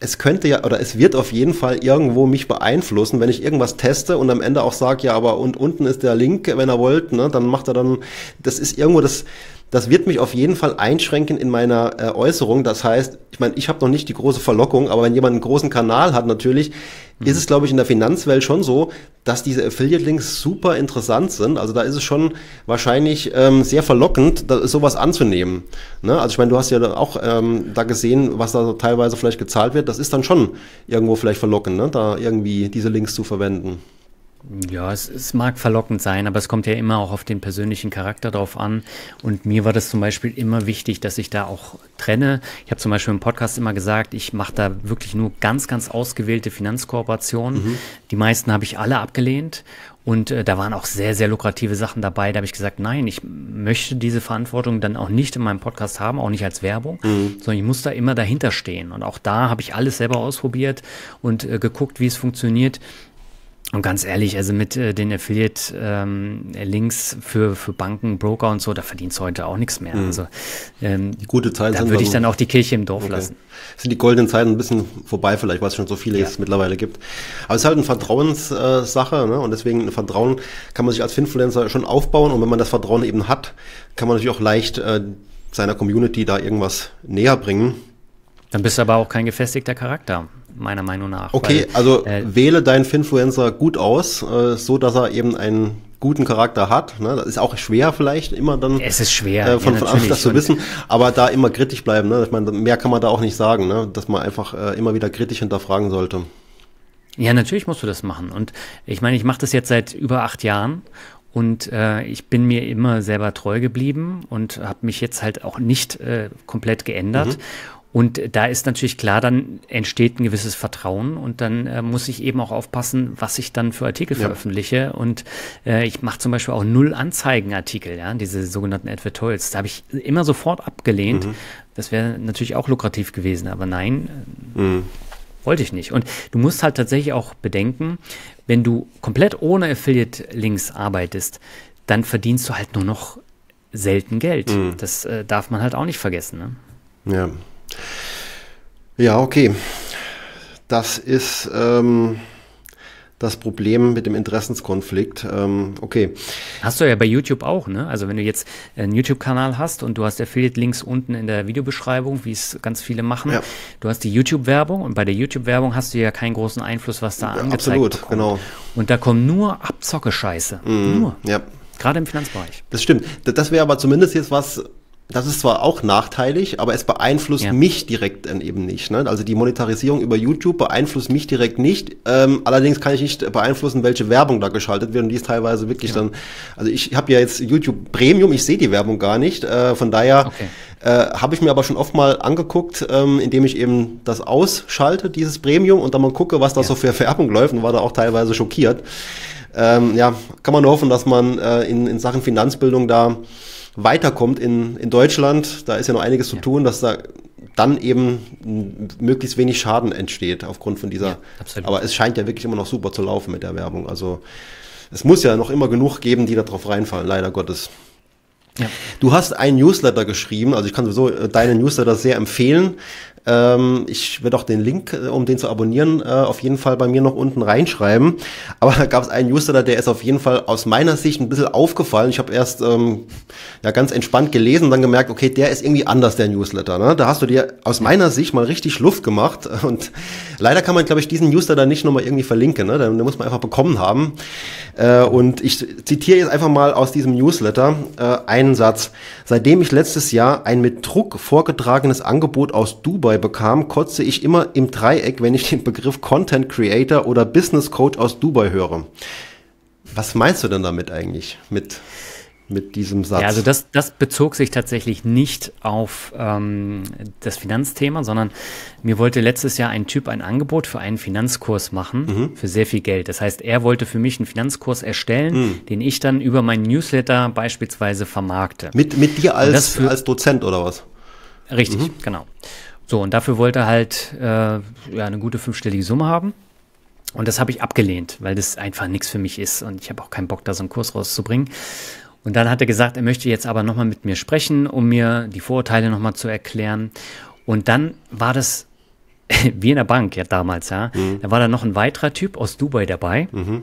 es könnte ja oder es wird auf jeden Fall irgendwo mich beeinflussen, wenn ich irgendwas teste und am Ende auch sage, ja, aber und unten ist der Link, wenn er wollt, ne, dann macht er dann, das ist irgendwo das, das wird mich auf jeden Fall einschränken in meiner äh, Äußerung. Das heißt, ich meine, ich habe noch nicht die große Verlockung, aber wenn jemand einen großen Kanal hat, natürlich mhm. ist es, glaube ich, in der Finanzwelt schon so, dass diese Affiliate-Links super interessant sind. Also da ist es schon wahrscheinlich ähm, sehr verlockend, da, sowas anzunehmen. Ne? Also ich meine, du hast ja auch ähm, da gesehen, was da so teilweise vielleicht gezahlt wird. Das ist dann schon irgendwo vielleicht verlockend, ne? da irgendwie diese Links zu verwenden. Ja, es, es, mag verlockend sein, aber es kommt ja immer auch auf den persönlichen Charakter drauf an. Und mir war das zum Beispiel immer wichtig, dass ich da auch trenne. Ich habe zum Beispiel im Podcast immer gesagt, ich mache da wirklich nur ganz, ganz ausgewählte Finanzkooperationen. Mhm. Die meisten habe ich alle abgelehnt. Und äh, da waren auch sehr, sehr lukrative Sachen dabei. Da habe ich gesagt, nein, ich möchte diese Verantwortung dann auch nicht in meinem Podcast haben, auch nicht als Werbung, mhm. sondern ich muss da immer dahinter stehen. Und auch da habe ich alles selber ausprobiert und äh, geguckt, wie es funktioniert. Und ganz ehrlich, also mit äh, den Affiliate-Links ähm, für, für Banken, Broker und so, da verdienst du heute auch nichts mehr. Mhm. Also ähm, die gute Zeit da würde ich dann auch die Kirche im Dorf okay. lassen. Sind die goldenen Zeiten ein bisschen vorbei, vielleicht, weil es schon so viele ja. es mittlerweile gibt. Aber es ist halt eine Vertrauenssache, äh, ne? Und deswegen ein Vertrauen kann man sich als Influencer schon aufbauen. Und wenn man das Vertrauen eben hat, kann man natürlich auch leicht äh, seiner Community da irgendwas näher bringen. Dann bist du aber auch kein gefestigter Charakter meiner Meinung nach. Okay, weil, also äh, wähle deinen Finfluencer gut aus, äh, so dass er eben einen guten Charakter hat. Ne? Das ist auch schwer vielleicht immer dann. Es ist schwer, äh, von, ja, von Anfang das zu wissen. Aber da immer kritisch bleiben. Ne? Ich meine, mehr kann man da auch nicht sagen, ne? dass man einfach äh, immer wieder kritisch hinterfragen sollte. Ja, natürlich musst du das machen. Und ich meine, ich mache das jetzt seit über acht Jahren und äh, ich bin mir immer selber treu geblieben und habe mich jetzt halt auch nicht äh, komplett geändert. Mhm. Und da ist natürlich klar, dann entsteht ein gewisses Vertrauen und dann äh, muss ich eben auch aufpassen, was ich dann für Artikel ja. veröffentliche. Und äh, ich mache zum Beispiel auch null Anzeigenartikel, ja, diese sogenannten Advertorials. Da habe ich immer sofort abgelehnt. Mhm. Das wäre natürlich auch lukrativ gewesen, aber nein. Äh, mhm. Wollte ich nicht. Und du musst halt tatsächlich auch bedenken, wenn du komplett ohne Affiliate-Links arbeitest, dann verdienst du halt nur noch selten Geld. Mhm. Das äh, darf man halt auch nicht vergessen. Ne? Ja, ja, okay. Das ist ähm, das Problem mit dem Interessenskonflikt. Ähm, okay. Hast du ja bei YouTube auch, ne? Also wenn du jetzt einen YouTube-Kanal hast und du hast Affiliate-Links unten in der Videobeschreibung, wie es ganz viele machen, ja. du hast die YouTube-Werbung und bei der YouTube-Werbung hast du ja keinen großen Einfluss, was da angezeigt Absolut, bekommt. genau. Und da kommen nur Abzocke-Scheiße. Mhm, nur. Ja. Gerade im Finanzbereich. Das stimmt. Das wäre aber zumindest jetzt was, das ist zwar auch nachteilig, aber es beeinflusst ja. mich direkt eben nicht. Ne? Also die Monetarisierung über YouTube beeinflusst mich direkt nicht. Ähm, allerdings kann ich nicht beeinflussen, welche Werbung da geschaltet wird und die ist teilweise wirklich genau. dann. Also ich habe ja jetzt YouTube Premium, ich sehe die Werbung gar nicht. Äh, von daher okay. äh, habe ich mir aber schon oft mal angeguckt, ähm, indem ich eben das ausschalte, dieses Premium und dann mal gucke, was da ja. so für Werbung läuft und war da auch teilweise schockiert. Ähm, ja, kann man nur hoffen, dass man äh, in, in Sachen Finanzbildung da weiterkommt in, in Deutschland. Da ist ja noch einiges ja. zu tun, dass da dann eben möglichst wenig Schaden entsteht aufgrund von dieser. Ja, aber es scheint ja wirklich immer noch super zu laufen mit der Werbung. Also es muss ja noch immer genug geben, die da drauf reinfallen, leider Gottes. Ja. Du hast einen Newsletter geschrieben, also ich kann sowieso äh, deinen Newsletter sehr empfehlen. Ähm, ich werde auch den Link, äh, um den zu abonnieren, äh, auf jeden Fall bei mir noch unten reinschreiben. [laughs] Aber da gab es einen Newsletter, der ist auf jeden Fall aus meiner Sicht ein bisschen aufgefallen. Ich habe erst ähm, ja ganz entspannt gelesen und dann gemerkt, okay, der ist irgendwie anders, der Newsletter. Ne? Da hast du dir aus meiner Sicht mal richtig Luft gemacht. [laughs] Und leider kann man, glaube ich, diesen Newsletter nicht nochmal irgendwie verlinken. Ne? Den, den muss man einfach bekommen haben. Äh, und ich zitiere jetzt einfach mal aus diesem Newsletter äh, einen Satz. Seitdem ich letztes Jahr ein mit Druck vorgetragenes Angebot aus Dubai Giveaway bekam, kotze ich immer im Dreieck, wenn ich den Begriff Content Creator oder Business Coach aus Dubai höre. Was meinst du denn damit eigentlich? Mit mit diesem Satz. Ja, also das, das bezog sich tatsächlich nicht auf ähm, das Finanzthema, sondern mir wollte letztes Jahr ein Typ ein Angebot für einen Finanzkurs machen, mhm. für sehr viel Geld. Das heißt, er wollte für mich einen Finanzkurs erstellen, mhm. den ich dann über meinen Newsletter beispielsweise vermarkte. Mit, mit dir als, für, als Dozent oder was? Richtig, mhm. genau. So, und dafür wollte er halt äh, ja, eine gute fünfstellige Summe haben. Und das habe ich abgelehnt, weil das einfach nichts für mich ist und ich habe auch keinen Bock, da so einen Kurs rauszubringen. Und dann hat er gesagt, er möchte jetzt aber nochmal mit mir sprechen, um mir die Vorurteile nochmal zu erklären. Und dann war das [laughs] wie in der Bank ja damals, ja. Mhm. Da war dann noch ein weiterer Typ aus Dubai dabei. Mhm.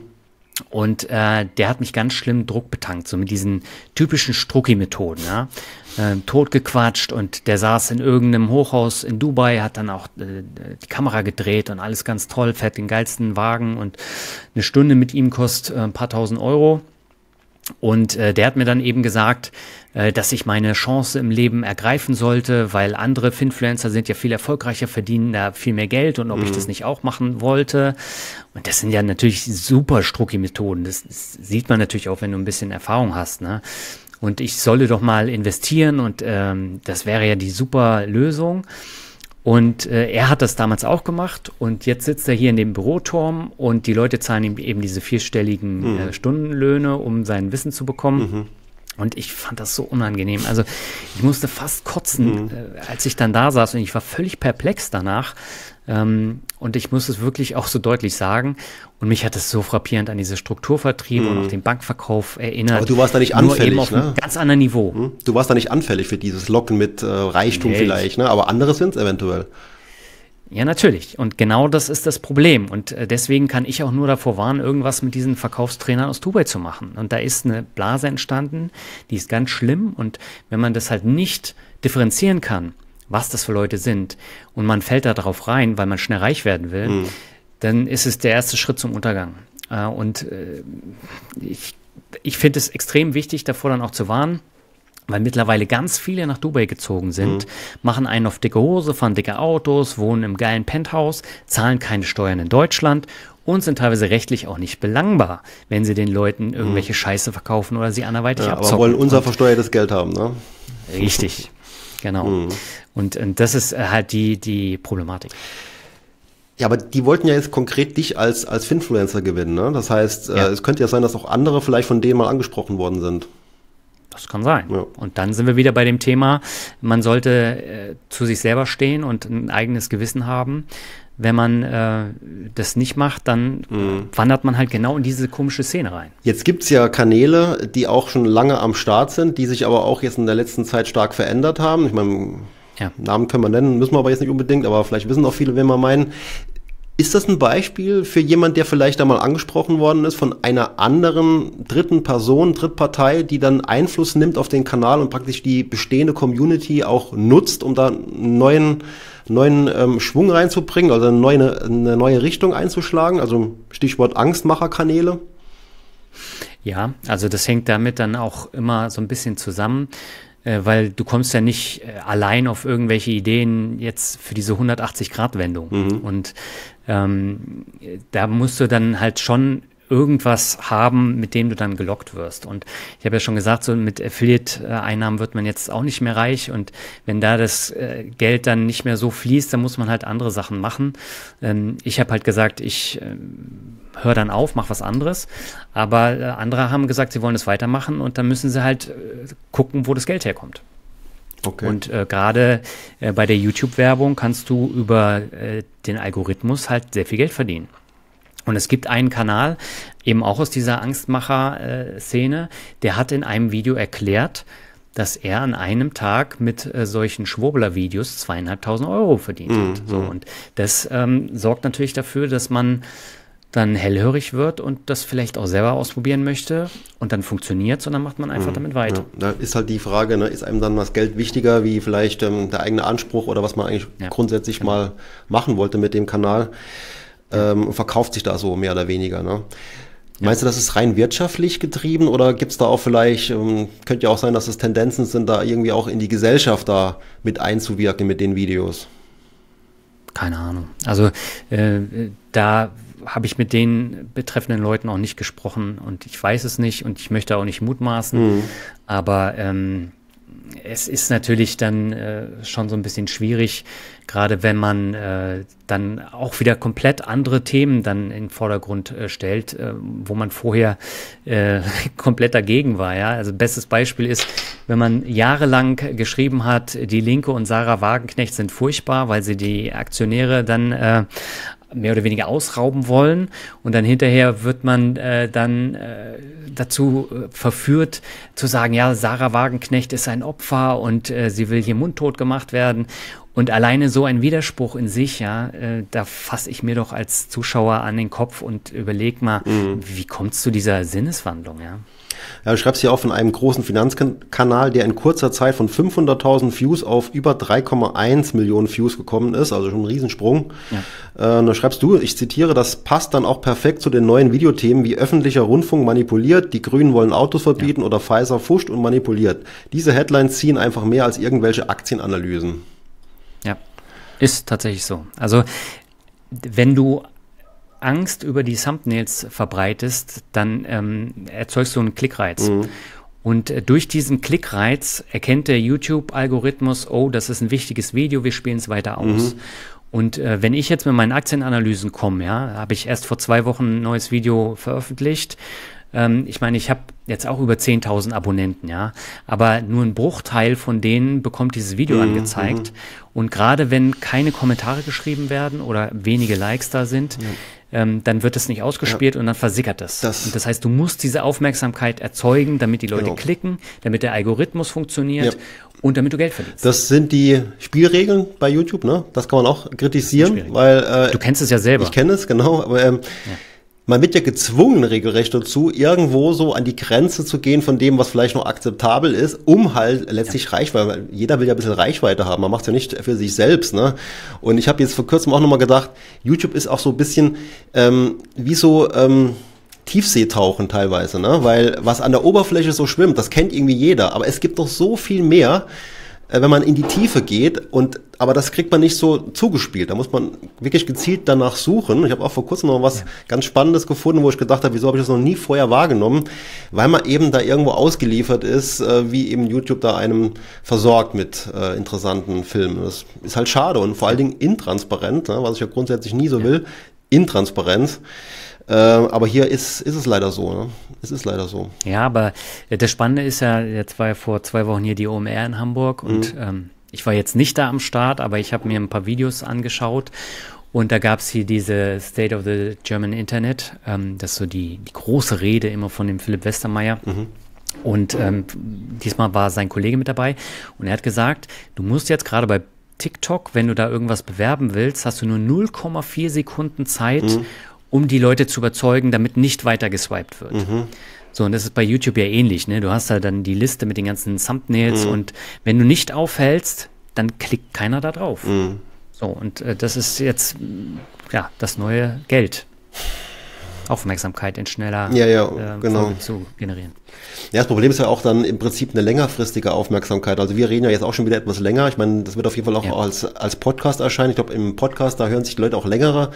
Und äh, der hat mich ganz schlimm Druck betankt, so mit diesen typischen Strucki-Methoden. Ja? Äh, totgequatscht und der saß in irgendeinem Hochhaus in Dubai, hat dann auch äh, die Kamera gedreht und alles ganz toll, fährt den geilsten Wagen und eine Stunde mit ihm kostet äh, ein paar tausend Euro. Und äh, der hat mir dann eben gesagt, äh, dass ich meine Chance im Leben ergreifen sollte, weil andere Finfluencer sind ja viel erfolgreicher, verdienen da viel mehr Geld und ob mhm. ich das mhm. nicht auch machen wollte. Und das sind ja natürlich super Strucki-Methoden. Das, das, sieht man natürlich auch, wenn du ein bisschen Erfahrung hast. Ne? Und ich solle doch mal investieren und ähm, das wäre ja die super Lösung. Und äh, er hat das damals auch gemacht und jetzt sitzt er hier in dem Büroturm und die Leute zahlen ihm eben diese vierstelligen mhm. äh, Stundenlöhne, um sein Wissen zu bekommen. Mhm. Und ich fand das so unangenehm. Also ich musste fast kotzen, mhm. äh, als ich dann da saß und ich war völlig perplex danach, ähm, und ich muss es wirklich auch so deutlich sagen. Und mich hat es so frappierend an diese Strukturvertriebe mhm. und auch den Bankverkauf erinnert. Aber du warst da nicht anfällig. Nur eben auf ne? einem ganz anderen Niveau. Mhm. Du warst da nicht anfällig für dieses Locken mit äh, Reichtum nee, vielleicht, ne? aber andere sind es eventuell. Ja, natürlich. Und genau das ist das Problem. Und äh, deswegen kann ich auch nur davor warnen, irgendwas mit diesen Verkaufstrainern aus Dubai zu machen. Und da ist eine Blase entstanden, die ist ganz schlimm. Und wenn man das halt nicht differenzieren kann, was das für Leute sind, und man fällt da drauf rein, weil man schnell reich werden will, mhm. dann ist es der erste Schritt zum Untergang. Äh, und äh, ich, ich finde es extrem wichtig, davor dann auch zu warnen weil mittlerweile ganz viele nach Dubai gezogen sind, mhm. machen einen auf dicke Hose, fahren dicke Autos, wohnen im geilen Penthouse, zahlen keine Steuern in Deutschland und sind teilweise rechtlich auch nicht belangbar, wenn sie den Leuten irgendwelche mhm. Scheiße verkaufen oder sie anderweitig ja, abzocken. Aber wollen unser versteuertes Geld haben, ne? Richtig. Genau. Mhm. Und, und das ist äh, halt die, die Problematik. Ja, aber die wollten ja jetzt konkret dich als, als Finfluencer gewinnen, ne? Das heißt, äh, ja. äh, es könnte ja sein, dass auch andere vielleicht von denen mal angesprochen worden sind. Das kann sein. Ja. Und dann sind wir wieder bei dem Thema, man sollte äh, zu sich selber stehen und ein eigenes Gewissen haben wenn man äh, das nicht macht, dann mhm. wandert man halt genau in diese komische Szene rein. Jetzt gibt es ja Kanäle, die auch schon lange am Start sind, die sich aber auch jetzt in der letzten Zeit stark verändert haben. Ich meine, ja. Namen können wir nennen, müssen wir aber jetzt nicht unbedingt, aber vielleicht wissen auch viele, wen wir meinen. Ist das ein Beispiel für jemand, der vielleicht einmal angesprochen worden ist von einer anderen dritten Person, Drittpartei, die dann Einfluss nimmt auf den Kanal und praktisch die bestehende Community auch nutzt, um da einen neuen neuen ähm, Schwung reinzubringen, also eine neue, eine neue Richtung einzuschlagen? Also Stichwort Angstmacherkanäle. Ja, also das hängt damit dann auch immer so ein bisschen zusammen, äh, weil du kommst ja nicht äh, allein auf irgendwelche Ideen jetzt für diese 180-Grad-Wendung. Mhm. Und ähm, da musst du dann halt schon irgendwas haben, mit dem du dann gelockt wirst. Und ich habe ja schon gesagt, so mit Affiliate-Einnahmen wird man jetzt auch nicht mehr reich. Und wenn da das äh, Geld dann nicht mehr so fließt, dann muss man halt andere Sachen machen. Ähm, ich habe halt gesagt, ich ähm, höre dann auf, mach was anderes. Aber äh, andere haben gesagt, sie wollen es weitermachen und dann müssen sie halt äh, gucken, wo das Geld herkommt. Okay. Und äh, gerade äh, bei der YouTube-Werbung kannst du über äh, den Algorithmus halt sehr viel Geld verdienen. Und es gibt einen Kanal, eben auch aus dieser Angstmacher-Szene, der hat in einem Video erklärt, dass er an einem Tag mit äh, solchen Schwurbler-Videos zweieinhalbtausend Euro verdient mhm. hat. So, und das ähm, sorgt natürlich dafür, dass man dann hellhörig wird und das vielleicht auch selber ausprobieren möchte und dann funktioniert und dann macht man einfach mhm. damit weiter. Ja. Da ist halt die Frage, ne, ist einem dann das Geld wichtiger, wie vielleicht ähm, der eigene Anspruch oder was man eigentlich ja. grundsätzlich genau. mal machen wollte mit dem Kanal ähm, und verkauft sich da so mehr oder weniger. Ne? Meinst du, das ist rein wirtschaftlich getrieben oder gibt es da auch vielleicht, ähm, könnte ja auch sein, dass es Tendenzen sind, da irgendwie auch in die Gesellschaft da mit einzuwirken mit den Videos? Keine Ahnung. Also äh, da habe ich mit den betreffenden Leuten auch nicht gesprochen und ich weiß es nicht und ich möchte auch nicht mutmaßen, mhm. aber ähm, es ist natürlich dann äh, schon so ein bisschen schwierig, gerade wenn man äh, dann auch wieder komplett andere Themen dann in den Vordergrund äh, stellt, äh, wo man vorher äh, [laughs] komplett dagegen war. Ja? Also bestes Beispiel ist, wenn man jahrelang geschrieben hat, die Linke und Sarah Wagenknecht sind furchtbar, weil sie die Aktionäre dann äh, mehr oder weniger ausrauben wollen. Und dann hinterher wird man äh, dann äh, dazu äh, verführt, zu sagen, ja, Sarah Wagenknecht ist ein Opfer und äh, sie will hier mundtot gemacht werden. Und alleine so ein Widerspruch in sich, ja, äh, da fasse ich mir doch als Zuschauer an den Kopf und überleg mal, mhm. wie kommt es zu dieser Sinneswandlung, ja? Ja, Du schreibst hier auch von einem großen Finanzkanal, der in kurzer Zeit von 500.000 Views auf über 3,1 Millionen Views gekommen ist, also schon ein Riesensprung. Ja. Äh, da schreibst du, ich zitiere, das passt dann auch perfekt zu den neuen Videothemen wie öffentlicher Rundfunk manipuliert, die Grünen wollen Autos verbieten ja. oder Pfizer fuscht und manipuliert. Diese Headlines ziehen einfach mehr als irgendwelche Aktienanalysen. Ja, ist tatsächlich so. Also wenn du Angst über die Thumbnails verbreitest, dann ähm, erzeugst du einen Klickreiz. Mhm. Und äh, durch diesen Klickreiz erkennt der YouTube-Algorithmus, oh, das ist ein wichtiges Video, wir spielen es weiter mhm. aus. Mhm. Und äh, wenn ich jetzt mit meinen Aktienanalysen komme, ja, habe ich erst vor zwei Wochen ein neues Video veröffentlicht. Ähm, ich meine, ich habe jetzt auch über 10.000 Abonnenten, ja. Aber nur ein Bruchteil von denen bekommt dieses Video mhm. angezeigt. Mhm. Und gerade wenn keine Kommentare geschrieben werden oder wenige Likes da sind, ja. ähm, dann wird es nicht ausgespielt ja. und dann versickert es. Das, das heißt, du musst diese Aufmerksamkeit erzeugen, damit die Leute genau. klicken, damit der Algorithmus funktioniert ja. und damit du Geld verdienst. Das sind die Spielregeln bei YouTube, ne? Das kann man auch kritisieren, weil äh, du kennst es ja selber. Ich kenne es genau, aber ähm, man wird ja gezwungen regelrecht dazu, irgendwo so an die Grenze zu gehen von dem, was vielleicht noch akzeptabel ist, um halt letztlich ja. Reichweite, jeder will ja ein bisschen Reichweite haben, man macht ja nicht für sich selbst, ne? Und ich habe jetzt vor kurzem auch nochmal gedacht, YouTube ist auch so ein bisschen ähm, wie so... Ähm, Tiefseetauchen teilweise, ne? Weil was an der Oberfläche so schwimmt, das kennt irgendwie jeder. Aber es gibt doch so viel mehr, äh, wenn man in die Tiefe geht und aber das kriegt man nicht so zugespielt. Da muss man wirklich gezielt danach suchen. Ich habe auch vor kurzem noch was ja. ganz Spannendes gefunden, wo ich gedacht habe, wieso habe ich das noch nie vorher wahrgenommen? Weil man eben da irgendwo ausgeliefert ist, äh, wie eben YouTube da einem versorgt mit äh, interessanten Filmen. Das ist halt schade und vor allen Dingen intransparent, ne, was ich ja grundsätzlich nie so ja. will. Intransparenz. Äh, aber hier ist, ist es leider so. Ne? Es ist leider so. Ja, aber äh, das Spannende ist ja, jetzt war ja vor zwei Wochen hier die OMR in Hamburg mhm. und mhm. ähm, ich war jetzt nicht da am Start, aber ich habe mir ein paar Videos angeschaut und da gab es hier diese State of the German Internet, ähm, das ist so die, die große Rede immer von dem Philipp Westermeier. Mhm. Und ähm, diesmal war sein Kollege mit dabei und er hat gesagt, du musst jetzt gerade bei TikTok, wenn du da irgendwas bewerben willst, hast du nur 0,4 Sekunden Zeit, mhm um die Leute zu überzeugen, damit nicht weiter geswiped wird. Mhm. So, und das ist bei YouTube ja ähnlich, ne? Du hast da halt dann die Liste mit den ganzen Thumbnails mhm. und wenn du nicht aufhältst, dann klickt keiner da drauf. Mhm. So, und äh, das ist jetzt ja das neue Geld. Aufmerksamkeit in schneller ja, ja, äh, genau. zu generieren. Ja, das Problem ist ja auch dann im Prinzip eine längerfristige Aufmerksamkeit. Also wir reden ja jetzt auch schon wieder etwas länger. Ich meine, das wird auf jeden Fall auch ja. als, als Podcast erscheinen. Ich glaube, im Podcast, da hören sich die Leute auch längere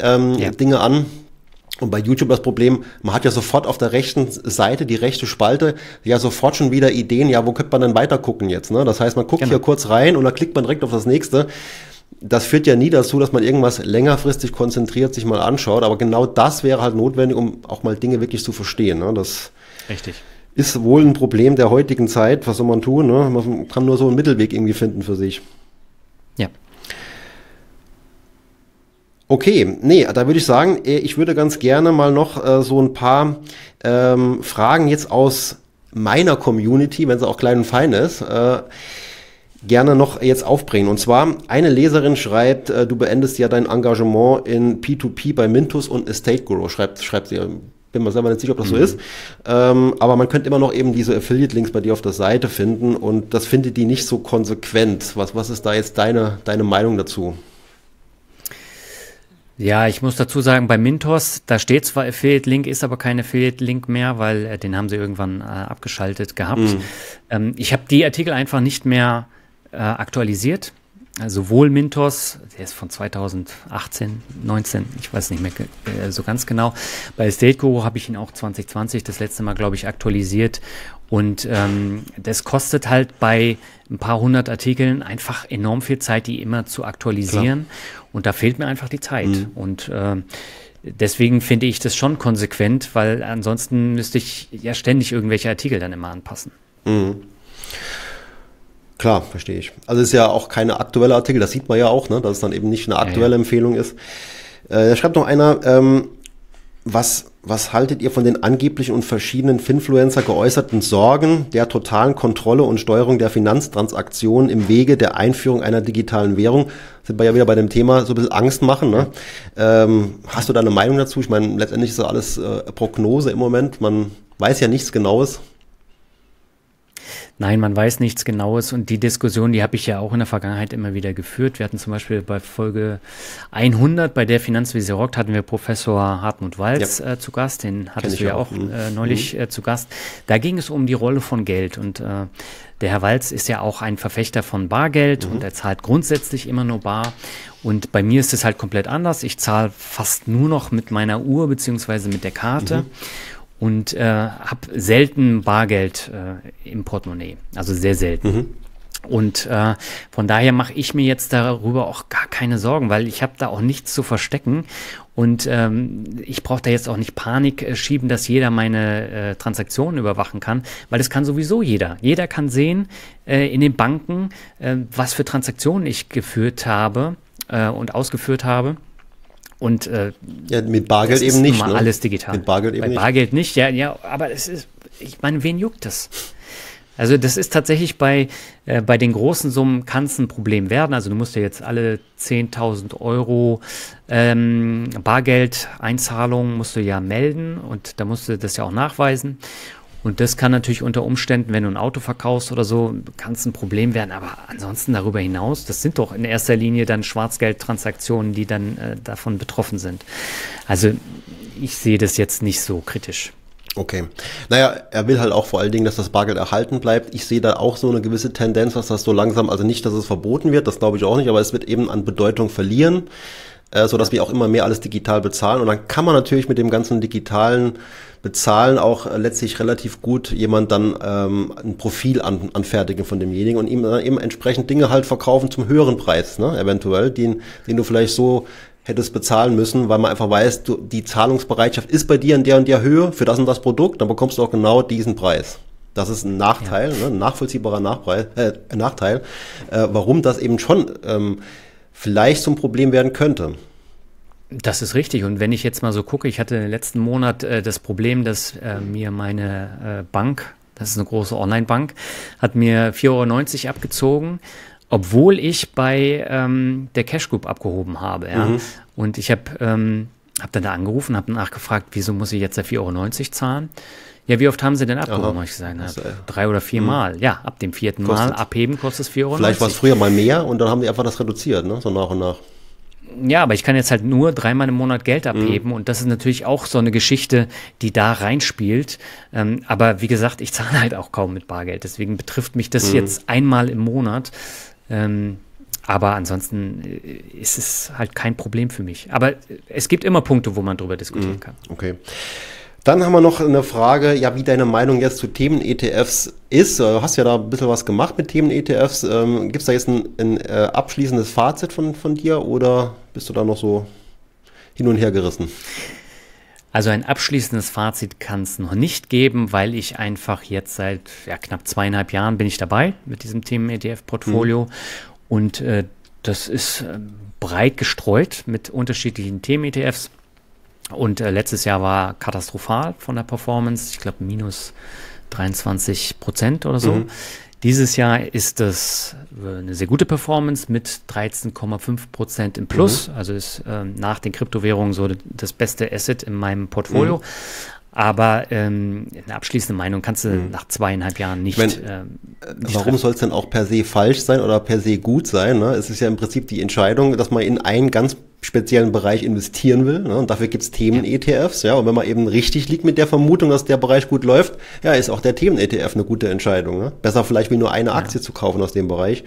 ähm, ja. Dinge an. Und bei YouTube das Problem, man hat ja sofort auf der rechten Seite, die rechte Spalte, ja sofort schon wieder Ideen, ja, wo könnte man denn weitergucken jetzt? Ne? Das heißt, man guckt genau. hier kurz rein und dann klickt man direkt auf das nächste. Das führt ja nie dazu, dass man irgendwas längerfristig konzentriert sich mal anschaut, aber genau das wäre halt notwendig, um auch mal Dinge wirklich zu verstehen. Ne? Das, Richtig ist wohl ein Problem der heutigen Zeit. Was soll man tun? Ne? Man kann nur so einen Mittelweg irgendwie finden für sich. Ja. Okay, nee, da würde ich sagen, äh, ich würde ganz gerne mal noch äh, so ein paar ähm, Fragen jetzt aus meiner Community, wenn sie auch klein und fein ist, äh, gerne noch jetzt aufbringen. Und zwar, eine Leserin schreibt, äh, du beendest ja dein Engagement in P2P bei Mintus und Estate Guru, schreibt, schreibt sie, bin mir selber nicht sicher, ob das mhm. so ist. Ähm, aber man könnte immer noch eben diese Affiliate-Links bei dir auf der Seite finden und das findet die nicht so konsequent. Was, was ist da jetzt deine, deine Meinung dazu? Ja, ich muss dazu sagen, bei Mintos, da steht zwar Affiliate Link, ist aber kein Affiliate Link mehr, weil äh, den haben sie irgendwann äh, abgeschaltet gehabt. Mhm. Ähm, ich habe die Artikel einfach nicht mehr äh, aktualisiert sowohl Mintos, der ist von 2018, 19, ich weiß nicht mehr äh, so ganz genau. Bei Stateco habe ich ihn auch 2020 das letzte Mal, glaube ich, aktualisiert. Und ähm, das kostet halt bei ein paar hundert Artikeln einfach enorm viel Zeit, die immer zu aktualisieren. Klar. Und da fehlt mir einfach die Zeit. Mhm. Und äh, deswegen finde ich das schon konsequent, weil ansonsten müsste ich ja ständig irgendwelche Artikel dann immer anpassen. Mhm. Klar, verstehe ich. Also ist ja auch keine aktuelle Artikel, das sieht man ja auch, ne, dass es dann eben nicht eine aktuelle ja, ja. Empfehlung ist. Äh, da schreibt noch einer, ähm, was, was haltet ihr von den angeblichen und verschiedenen Finfluencer geäußerten Sorgen der totalen Kontrolle und Steuerung der Finanztransaktionen im Wege der Einführung einer digitalen Währung? Sind wir ja wieder bei dem Thema so ein bisschen Angst machen. Ne? Ähm, hast du da eine Meinung dazu? Ich meine, letztendlich ist das alles äh, Prognose im Moment. Man weiß ja nichts Genaues. Nein, man weiß nichts Genaues und die Diskussion, die habe ich ja auch in der Vergangenheit immer wieder geführt. Wir hatten zum Beispiel bei Folge 100, bei der Finanzwiese rockt, hatten wir Professor Hartmut Walz ja. äh, zu Gast, den hattest du ja auch, auch äh, mhm. Mhm. neulich mhm. äh, zu Gast. Da ging es um die Rolle von Geld und äh, der Herr Walz ist ja auch ein Verfechter von Bargeld mhm. und er zahlt grundsätzlich immer nur bar. Und bei mir ist es halt komplett anders. Ich zahle fast nur noch mit meiner Uhr beziehungsweise mit der Karte. Mhm und äh, habe selten Bargeld äh, im Portemonnaie, also sehr selten. Mhm. Und äh, von daher mache ich mir jetzt darüber auch gar keine Sorgen, weil ich habe da auch nichts zu verstecken und ähm, ich brauche da jetzt auch nicht Panik äh, schieben, dass jeder meine äh, Transaktionen überwachen kann, weil das kann sowieso jeder. Jeder kann sehen äh, in den Banken, äh, was für Transaktionen ich geführt habe äh, und ausgeführt habe. Und äh, ja, mit Bargeld eben nicht. Ne? Alles digital. Mit Bargeld eben Bei nicht. Bargeld nicht, ja, ja, aber es ist, ich meine, wen juckt das? Also das ist tatsächlich bei, äh, bei den großen Summen kann es ein Problem werden. Also du musst ja jetzt alle 10.000 Euro ähm, bargeld einzahlung musst du ja melden und da musst du das ja auch nachweisen. Und das kann natürlich unter Umständen, wenn du ein Auto verkaufst oder so, kann es ein Problem werden. Aber ansonsten darüber hinaus, das sind doch in erster Linie dann Schwarzgeldtransaktionen, die dann äh, davon betroffen sind. Also ich sehe das jetzt nicht so kritisch. Okay. Naja, er will halt auch vor allen Dingen, dass das Bargeld erhalten bleibt. Ich sehe da auch so eine gewisse Tendenz, dass das so langsam, also nicht, dass es verboten wird, das glaube ich auch nicht, aber es wird eben an Bedeutung verlieren äh, dass wir auch immer mehr alles digital bezahlen. Und dann kann man natürlich mit dem ganzen digitalen Bezahlen auch äh, letztlich relativ gut jemand dann ähm, ein Profil an, anfertigen von demjenigen und ihm dann eben entsprechend Dinge halt verkaufen zum höheren Preis, ne, eventuell, den, den du vielleicht so hättest bezahlen müssen, weil man einfach weiß, du, die Zahlungsbereitschaft ist bei dir in der und der Höhe für das und das Produkt, dann bekommst du auch genau diesen Preis. Das ist ein Nachteil, ja. ne, ein nachvollziehbarer Nachpreis, äh, Nachteil, äh, warum das eben schon ähm, vielleicht zum Problem werden könnte. Das ist richtig. Und wenn ich jetzt mal so gucke, ich hatte im letzten Monat äh, das Problem, dass äh, mir meine äh, Bank, das ist eine große Online-Bank, hat mir 4,90 Euro abgezogen, obwohl ich bei ähm, der Cash Group abgehoben habe. Ja? Mhm. Und ich habe ähm, hab dann da angerufen, habe nachgefragt, wieso muss ich jetzt 4,90 Euro zahlen? Ja, wie oft haben sie denn abgehoben, habe ich gesagt? Ne? Also, Drei oder vier hm. Mal. Mh. Ja, ab dem vierten Mal abheben kostet es 4 Euro. Vielleicht war es früher mal mehr und dann haben die einfach das reduziert, ne? so nach und nach. Ja, aber ich kann jetzt halt nur dreimal im Monat Geld hm. abheben mhm. und das ist natürlich auch so eine Geschichte, die da reinspielt. Ähm, aber wie gesagt, ich zahle halt auch kaum mit Bargeld, deswegen betrifft mich das mhm. jetzt einmal im Monat. Ähm, aber ansonsten äh, ist es halt kein Problem für mich. Aber es gibt immer Punkte, wo man drüber diskutieren mhm. kann. Okay. Dann haben wir noch eine Frage, ja, wie deine Meinung jetzt zu Themen-ETFs ist. Du äh, hast ja da ein bisschen was gemacht mit Themen-ETFs. Ähm, Gibt es da jetzt ein, ein äh, abschließendes Fazit von, von dir oder bist du da noch so hin und her gerissen? Also ein abschließendes Fazit kann es noch nicht geben, weil ich einfach jetzt seit ja, knapp zweieinhalb Jahren bin ich dabei mit diesem Themen-ETF-Portfolio. Mhm. Und äh, das ist äh, breit gestreut mit unterschiedlichen Themen-ETFs. Und äh, letztes Jahr war katastrophal von der Performance, ich glaube minus 23 Prozent oder so. Mhm. Dieses Jahr ist das äh, eine sehr gute Performance mit 13,5 Prozent im Plus. Mhm. Also ist ähm, nach den Kryptowährungen so das beste Asset in meinem Portfolio. Mhm. Aber ähm, eine abschließende Meinung kannst du mhm. nach zweieinhalb Jahren nicht. Ich mein, ähm, nicht äh, warum soll es denn auch per se falsch sein oder per se gut sein? Ne? Es ist ja im Prinzip die Entscheidung, dass man in ein ganz speziellen Bereich investieren will. Ne? Und dafür gibt's Themen-ETFs. Ja. Und wenn man eben richtig liegt mit der Vermutung, dass der Bereich gut läuft, ja, ist auch der Themen-ETF eine gute Entscheidung. Ne? Besser vielleicht wie nur eine Aktie ja. zu kaufen aus dem Bereich.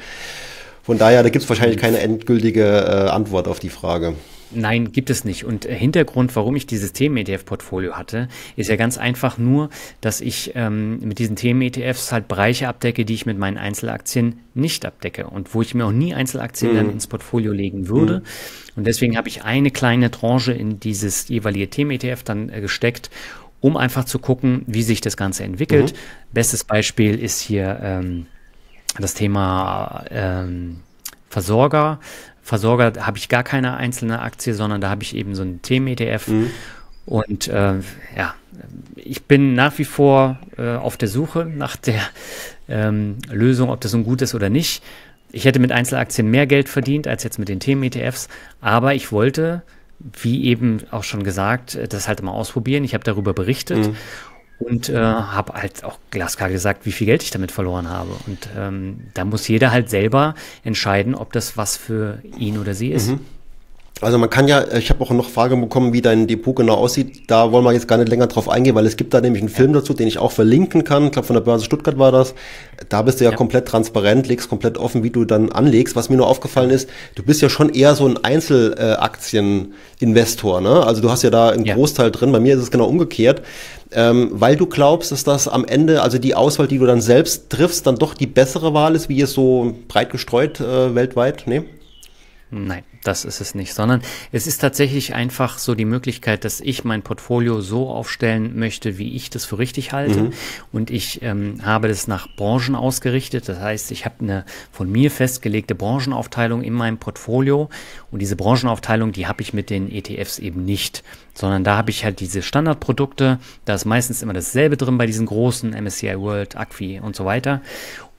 Von daher, da gibt's wahrscheinlich mhm. keine endgültige äh, Antwort auf die Frage. Nein, gibt es nicht. Und äh, Hintergrund, warum ich dieses Themen-ETF-Portfolio hatte, ist ja ganz einfach nur, dass ich ähm, mit diesen Themen-ETFs halt Bereiche abdecke, die ich mit meinen Einzelaktien nicht abdecke und wo ich mir auch nie Einzelaktien mhm. dann ins Portfolio legen würde. Mhm. Und deswegen habe ich eine kleine Tranche in dieses jeweilige Themen-ETF dann äh, gesteckt, um einfach zu gucken, wie sich das Ganze entwickelt. Mhm. Bestes Beispiel ist hier ähm, das Thema ähm, Versorger Versorger habe ich gar keine einzelne Aktie, sondern da habe ich eben so einen Themen-ETF. Mhm. Und äh, ja, ich bin nach wie vor äh, auf der Suche nach der ähm, Lösung, ob das so gut ist oder nicht. Ich hätte mit Einzelaktien mehr Geld verdient als jetzt mit den Themen-ETFs, aber ich wollte, wie eben auch schon gesagt, äh, das halt mal ausprobieren. Ich habe darüber berichtet. Mhm und äh, habe halt auch glasklar gesagt, wie viel Geld ich damit verloren habe. Und ähm, da muss jeder halt selber entscheiden, ob das was für ihn oder sie ist. Mhm. Also man kann ja, ich habe auch noch Fragen bekommen, wie dein Depot genau aussieht. Da wollen wir jetzt gar nicht länger drauf eingehen, weil es gibt da nämlich einen Film dazu, den ich auch verlinken kann. Ich glaube, von der Börse Stuttgart war das. Da bist du ja, ja, komplett transparent, legst komplett offen, wie du dann anlegst. Was mir nur aufgefallen ist, du bist ja schon eher so ein Einzelaktieninvestor. Ne? Also du hast ja da einen ja. Großteil drin. Bei mir ist es genau umgekehrt, ähm, weil du glaubst, dass das am Ende, also die Auswahl, die du dann selbst triffst, dann doch die bessere Wahl ist, wie es so breit gestreut äh, weltweit. ne? Nein, das ist es nicht, sondern es ist tatsächlich einfach so die Möglichkeit, dass ich mein Portfolio so aufstellen möchte, wie ich das für richtig halte. Mhm. Und ich ähm, habe das nach Branchen ausgerichtet. Das heißt, ich habe eine von mir festgelegte Branchenaufteilung in meinem Portfolio. Und diese Branchenaufteilung, die habe ich mit den ETFs eben nicht, sondern da habe ich halt diese Standardprodukte. Da ist meistens immer dasselbe drin bei diesen großen MSCI World, ACFI und so weiter.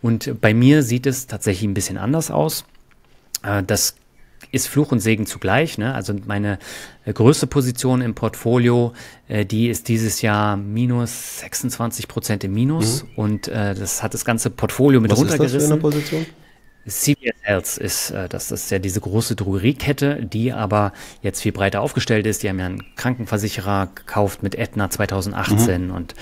Und bei mir sieht es tatsächlich ein bisschen anders aus. Äh, das ist Fluch und Segen zugleich. Ne? Also meine äh, größte Position im Portfolio, äh, die ist dieses Jahr minus 26 Prozent im Minus mhm. und äh, das hat das ganze Portfolio mit Was runtergerissen. Ist das für eine Position? CBS Health ist, äh, das ist ja diese große Drogeriekette, die aber jetzt viel breiter aufgestellt ist. Die haben ja einen Krankenversicherer gekauft mit Aetna 2018 mhm. und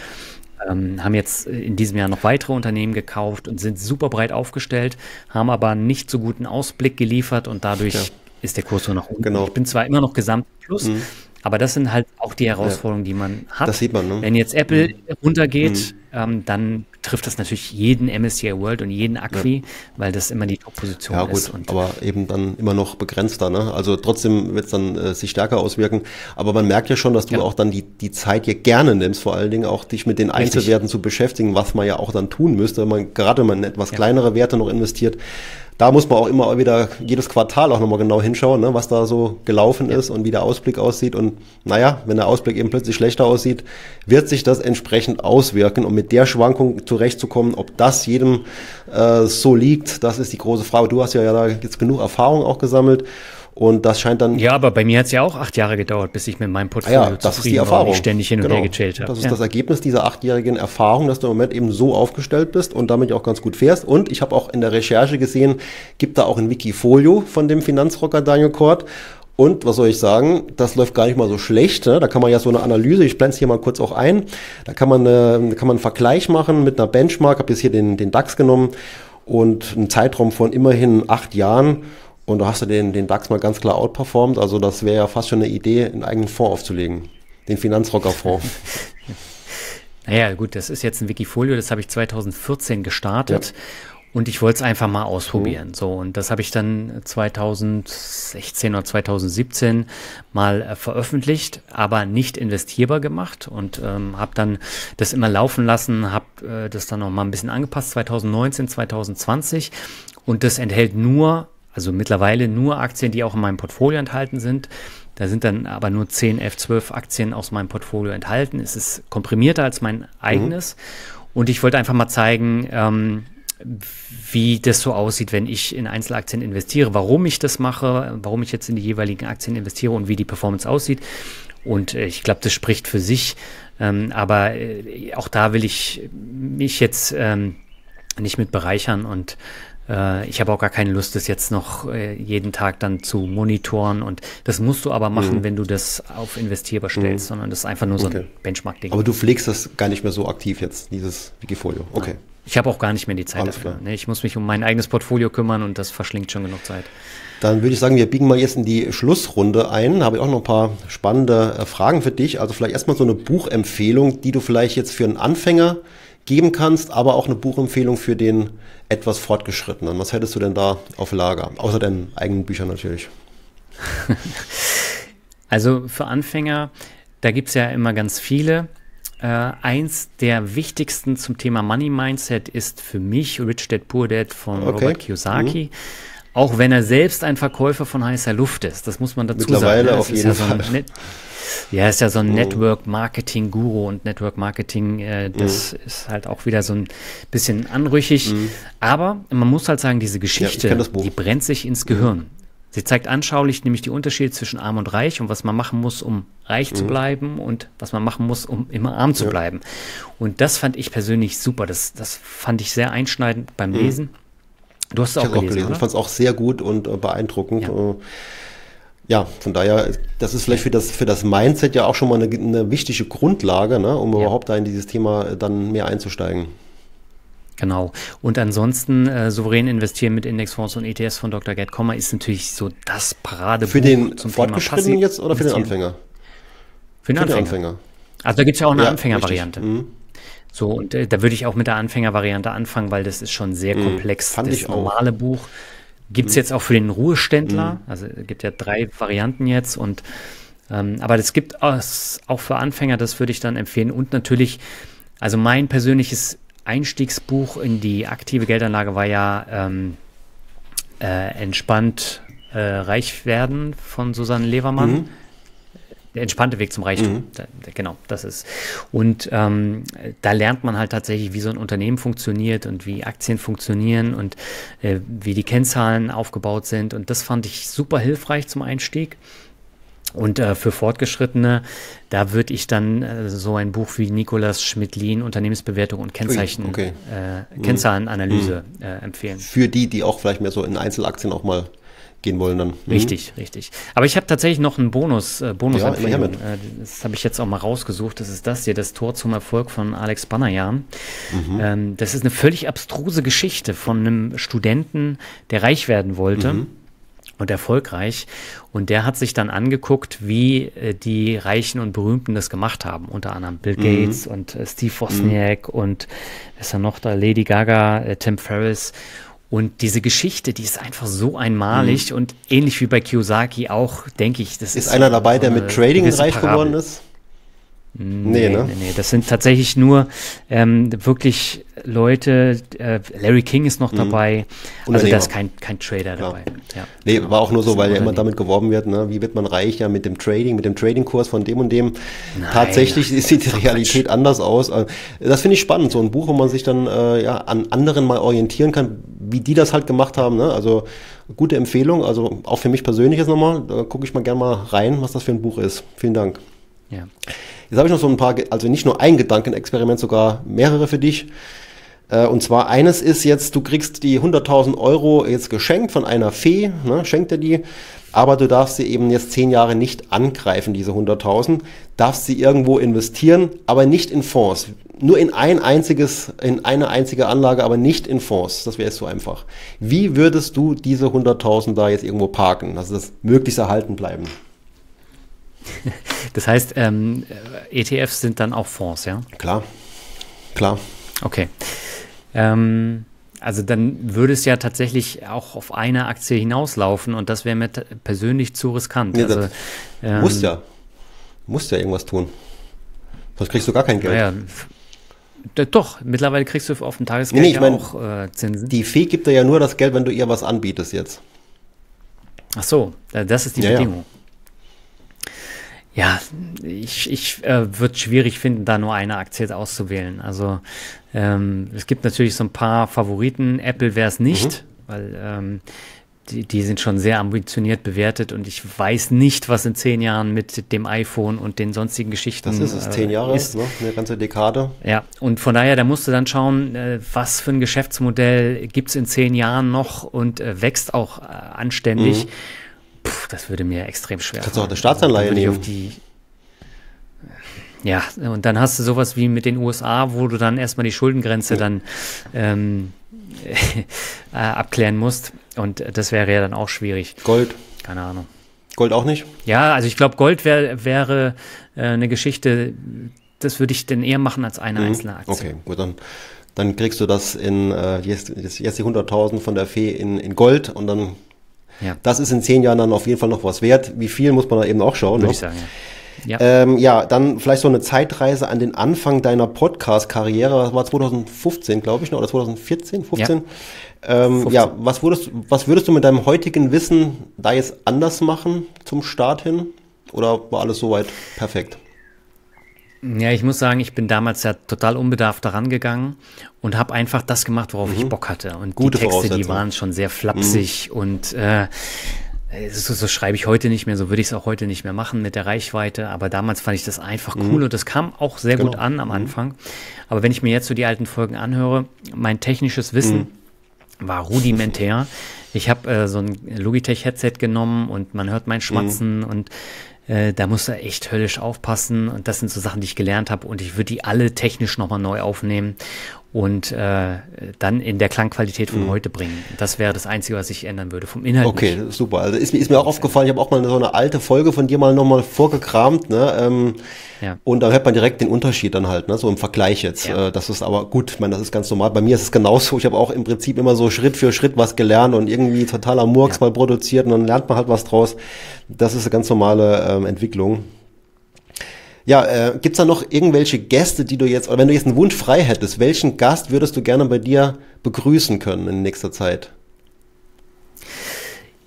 ähm, haben jetzt in diesem Jahr noch weitere Unternehmen gekauft und sind super breit aufgestellt, haben aber nicht so guten Ausblick geliefert und dadurch ja. ist der Kurs nur noch unten. Genau. Ich bin zwar immer noch gesamt mhm. Aber das sind halt auch die Herausforderungen, ja. die man hat. Das sieht man, ne? Wenn jetzt Apple mhm. runtergeht, mhm. Ähm, dann trifft das natürlich jeden MSCI World und jeden Acqui, ja. weil das immer die Top-Position ja, gut, ist. aber eben dann immer noch begrenzter. Ne? Also trotzdem wird es dann äh, sich stärker auswirken. Aber man merkt ja schon, dass du ja. auch dann die, die Zeit hier gerne nimmst, vor allen Dingen auch dich mit den Einzelwerten Richtig. zu beschäftigen, was man ja auch dann tun müsste, wenn man gerade wenn man in etwas kleinere Werte noch investiert da muss man auch immer wieder jedes Quartal auch nochmal genau hinschauen, ne, was da so gelaufen ja. ist und wie der Ausblick aussieht. Und naja, wenn der Ausblick eben plötzlich schlechter aussieht, wird sich das entsprechend auswirken. Und mit der Schwankung zurechtzukommen, ob das jedem äh, so liegt, das ist die große Frage. Du hast ja, ja da jetzt genug Erfahrung auch gesammelt. Und das scheint dann. Ja, aber bei mir hat es ja auch acht Jahre gedauert, bis ich mit meinem Portfolio ah ja, das ist die Erfahrung. war ständig hin und genau. her gechillt habe. Das ist ja. das Ergebnis dieser achtjährigen Erfahrung, dass du im Moment eben so aufgestellt bist und damit auch ganz gut fährst. Und ich habe auch in der Recherche gesehen, gibt da auch ein Wikifolio von dem Finanzrocker Daniel Kort. Und was soll ich sagen, das läuft gar nicht mal so schlecht. Ne? Da kann man ja so eine Analyse, ich blende es hier mal kurz auch ein, da kann man, äh, kann man einen Vergleich machen mit einer Benchmark, habe jetzt hier den, den DAX genommen und einen Zeitraum von immerhin acht Jahren. Und da hast du den, den DAX mal ganz klar outperformt. Also das wäre ja fast schon eine Idee, einen eigenen Fonds aufzulegen. Den Finanzrockerfonds. [laughs] naja, gut, das ist jetzt ein Wikifolio, das habe ich 2014 gestartet. Ja. Und ich wollte es einfach mal ausprobieren. Mhm. So, und das habe ich dann 2016 oder 2017 mal äh, veröffentlicht, aber nicht investierbar gemacht und ähm, habe dann das immer laufen lassen, habe äh, das dann noch mal ein bisschen angepasst, 2019, 2020. Und das enthält nur also mittlerweile nur Aktien, die auch in meinem Portfolio enthalten sind. Da sind dann aber nur 10, 11, 12 Aktien aus meinem Portfolio enthalten. Es ist komprimierter als mein eigenes. Mhm. Und ich wollte einfach mal zeigen, ähm, wie das so aussieht, wenn ich in Einzelaktien investiere, warum ich das mache, warum ich jetzt in die jeweiligen Aktien investiere und wie die Performance aussieht. Und äh, ich glaube, das spricht für sich. Ähm, aber äh, auch da will ich mich jetzt ähm, nicht mit bereichern und äh, ich habe auch gar keine Lust, das jetzt noch äh, jeden Tag dann zu monitoren. Und das musst du aber machen, mhm. wenn du das auf investierbar mhm. stellst, mhm. sondern das ist einfach nur so okay. ein Benchmark-Ding. Aber du pflegst das gar nicht mehr so aktiv jetzt, dieses Wikifolio. Okay. Ja. Ich habe auch gar nicht mehr die Zeit Alles dafür. Klar. Ne? Ich muss mich um mein eigenes Portfolio kümmern und das verschlingt schon genug Zeit. Dann würde ich sagen, wir biegen mal jetzt in die Schlussrunde ein. Habe ich auch noch ein paar spannende äh, Fragen für dich. Also vielleicht erstmal so eine Buchempfehlung, die du vielleicht jetzt für einen Anfänger geben kannst, aber auch eine Buchempfehlung für den etwas fortgeschrittenen. Was hättest du denn da auf Lager? Außer deinen eigenen Büchern natürlich. [laughs] Also für Anfänger, da gibt es ja immer ganz viele. Äh, eins der wichtigsten zum Thema Money Mindset ist für mich Rich Dad Poor Dad von okay. Robert Kiyosaki. Mhm. Auch wenn er selbst ein Verkäufer von heißer Luft ist, das muss man dazu Mittlerweile sagen. Mittlerweile ne? auf jeden ja so Fall. Ne- ja, ist ja so ein mhm. Network-Marketing-Guru und Network-Marketing, äh, das mhm. ist halt auch wieder so ein bisschen anrüchig. Mhm. Aber man muss halt sagen, diese Geschichte, ja, die brennt sich ins Gehirn. Mhm. Sie zeigt anschaulich nämlich die Unterschiede zwischen arm und reich und was man machen muss, um reich mhm. zu bleiben und was man machen muss, um immer arm zu ja. bleiben. Und das fand ich persönlich super. Das, das fand ich sehr einschneidend beim mhm. Lesen. Du hast es auch, auch gelesen. Auch gelesen. Ich fand es auch sehr gut und äh, beeindruckend. Ja. Äh, ja, von daher, das ist vielleicht für das, für das Mindset ja auch schon mal eine, eine wichtige Grundlage, ne, um ja. überhaupt da in dieses Thema äh, dann mehr einzusteigen. Genau. Und ansonsten äh, souverän investieren mit Indexfonds und ETFs von Dr. Gerd Kommer ist natürlich so das Paradebuch Für den zum Fortgeschrittenen jetzt oder für den Anfänger? Für den, für Anfänger. den Anfänger. Also da gibt es ja auch eine ja, Anfängervariante. Mhm. So, und äh, da würde ich auch mit der Anfängervariante anfangen, weil das ist schon sehr mhm. komplex. Mhm, fand das ich normale auch. Buch Gibt es jetzt auch für den Ruheständler. Mhm. Also es gibt ja drei Varianten jetzt und ähm, aber das gibt es auch für Anfänger, das würde ich dann empfehlen. Und natürlich, also mein persönliches Einstiegsbuch in die aktive Geldanlage war ja ähm, äh, Entspannt äh, Reich werden von Susanne Levermann. Mhm der entspannte Weg zum Reichtum. Mhm. Da, genau, das ist. Und ähm, da lernt man halt tatsächlich, wie so ein Unternehmen funktioniert und wie Aktien funktionieren und äh, wie die Kennzahlen aufgebaut sind. Und das fand ich super hilfreich zum Einstieg. Und äh, für Fortgeschrittene, da würde ich dann äh, so ein Buch wie Nikolas Schmidlin Unternehmensbewertung und Kennzeichen, okay. äh, mhm. Kennzahlenanalyse mhm. Äh, empfehlen. Für die, die auch vielleicht mehr so in Einzelaktien auch mal gehen wollen dann. Mhm. Richtig, richtig. Aber ich habe tatsächlich noch einen Bonus, äh, Bonus ja, Empfehlung. Äh, das habe ich jetzt auch mal rausgesucht. Das ist das hier, das Tor zum Erfolg von Alex Banayan. Mhm. Ähm, das ist eine völlig abstruse Geschichte von einem Studenten, der reich werden wollte. Mhm. Und erfolgreich. Und der hat sich dann angeguckt, wie äh, die Reichen und Berühmten das gemacht haben. Unter anderem Bill mhm. Gates und äh, Steve mhm. Wozniak und, ist er noch da, Lady Gaga, äh, Tim Ferriss. Und diese Geschichte, die ist einfach so einmalig mhm. und ähnlich wie bei Kiyosaki auch, denke ich, das ist. Ist einer dabei, der mit Trading reich geworden ist? Nee, nee, ne? nee, nee. Das sind tatsächlich nur ähm, wirklich Leute, äh, Larry King ist noch mhm. dabei, mhm. also da ist kein, kein Trader dabei. Ja. Nee, war auch nur so, weil ja immer damit geworben wird, ne? wie wird man reicher mit dem Trading, mit dem Trading-Kurs von dem und dem. Nein, Tatsächlich nein, sieht die Realität Quatsch. anders aus. Äh, das finde ich spannend, so ein Buch, wo man sich dann äh, ja, an anderen mal orientieren kann, wie die das halt gemacht haben. Ne? Also gute Empfehlung, also auch für mich persönlich jetzt nochmal, da gucke ich mal gerne mal rein, was das für ein Buch ist. Vielen Dank. Ja. Jetzt habe ich noch so ein paar, also nicht nur ein Gedankenexperiment, sogar mehrere für dich. Äh, und zwar eines ist jetzt, du kriegst die 100.000 Euro jetzt geschenkt von einer Fee, ne, schenkt er die, aber du darfst sie eben jetzt zehn Jahre nicht angreifen, diese 100.000, darfst sie irgendwo investieren, aber nicht in Fonds, nur in ein einziges, in eine einzige Anlage, aber nicht in Fonds, das wäre jetzt so einfach. Wie würdest du diese 100.000 da jetzt irgendwo parken, dass das möglichst erhalten bleiben? [laughs] Das heißt, ähm, ETFs sind dann auch Fonds, ja? Klar, klar. Okay. Ähm, also dann würde es ja tatsächlich auch auf eine Aktie hinauslaufen und das wäre mir persönlich zu riskant. Nee, also, ähm, musst ja. Musst ja irgendwas tun. Sonst kriegst du gar kein Geld. Ja, doch, mittlerweile kriegst du auf dem Tagesgeld nee, nee, ich mein, auch äh, Zinsen. Die Fee gibt dir ja nur das Geld, wenn du ihr was anbietest jetzt. Ach so, äh, das ist die ja, Bedingung. Ja ja, ich, ich äh, würde schwierig finden, da nur eine Aktie auszuwählen. Also ähm, es gibt natürlich so ein paar Favoriten. Apple wäre es nicht, mhm. weil ähm, die, die, sind schon sehr ambitioniert bewertet und ich weiß nicht, was in zehn Jahren mit dem iPhone und den sonstigen Geschichten. Das ist es, äh, zehn Jahre, ist. Ne? eine ganze Dekade. Ja, und von daher, da musst du dann schauen, äh, was für ein Geschäftsmodell gibt es in zehn Jahren noch und äh, wächst auch äh, anständig. Mhm. Puh, das würde mir extrem schwer. Kannst du auch eine Staatsanleihe nehmen. Auf die ja, und dann hast du sowas wie mit den USA, wo du dann erstmal die Schuldengrenze ja. dann ähm, [laughs] äh, abklären musst. Und das wäre ja dann auch schwierig. Gold. Keine Ahnung. Gold auch nicht? Ja, also ich glaube, Gold wär, wäre äh, eine Geschichte, das würde ich denn eher machen als eine mhm. einzelne Aktie. Okay, gut, dann, dann kriegst du das in äh, jetzt, jetzt die 100.000 von der Fee in, in Gold und dann ja. Das ist in zehn Jahren dann auf jeden Fall noch was wert. Wie viel muss man da eben auch schauen. Würde ne? ich sagen, ja. Ja. Ähm, ja, dann vielleicht so eine Zeitreise an den Anfang deiner Podcast-Karriere. Das war 2015, glaube ich, ne? oder 2014, 15. Ja. Ähm, 15. ja, was würdest, was würdest du mit deinem heutigen Wissen da jetzt anders machen zum Start hin? Oder war alles soweit perfekt? Ja, ich muss sagen, ich bin damals ja total unbedarft daran gegangen und habe einfach das gemacht, worauf mhm. ich Bock hatte. Und Gute die Texte, die waren schon sehr flapsig mhm. und äh, so, so schreibe ich heute nicht mehr, so würde ich es auch heute nicht mehr machen mit der Reichweite. Aber damals fand ich das einfach mhm. cool mhm. und das kam auch sehr genau. gut an am mhm. Anfang. Aber wenn ich mir jetzt so die alten Folgen anhöre, mein technisches Wissen mhm. war rudimentär. Ich habe äh, so ein Logitech-Headset genommen und man hört mein Schmatzen mhm. und äh, da musst du echt höllisch aufpassen. Und das sind so Sachen, die ich gelernt habe. Und ich würde die alle technisch nochmal neu aufnehmen und äh, dann in der Klangqualität von mhm. heute bringen. Das wäre das Einzige, was ich ändern würde vom Inhalt. Okay, nicht. super. Also ist, ist mir auch aufgefallen, ich habe auch mal so eine alte Folge von dir mal nochmal vorgekramt. Ne? Ähm, ja. Und da hört man direkt den Unterschied dann halt, ne? so im Vergleich jetzt. Ja. Äh, das ist aber gut, ich meine, das ist ganz normal. Bei mir ist es genauso. Ich habe auch im Prinzip immer so Schritt für Schritt was gelernt und irgendwie totaler Murks ja. mal produziert und dann lernt man halt was draus. Das ist eine ganz normale ähm, Entwicklung. Ja, äh, gibt da noch irgendwelche Gäste, die du jetzt, oder wenn du jetzt einen Wunsch frei hättest, welchen Gast würdest du gerne bei dir begrüßen können in nächster Zeit?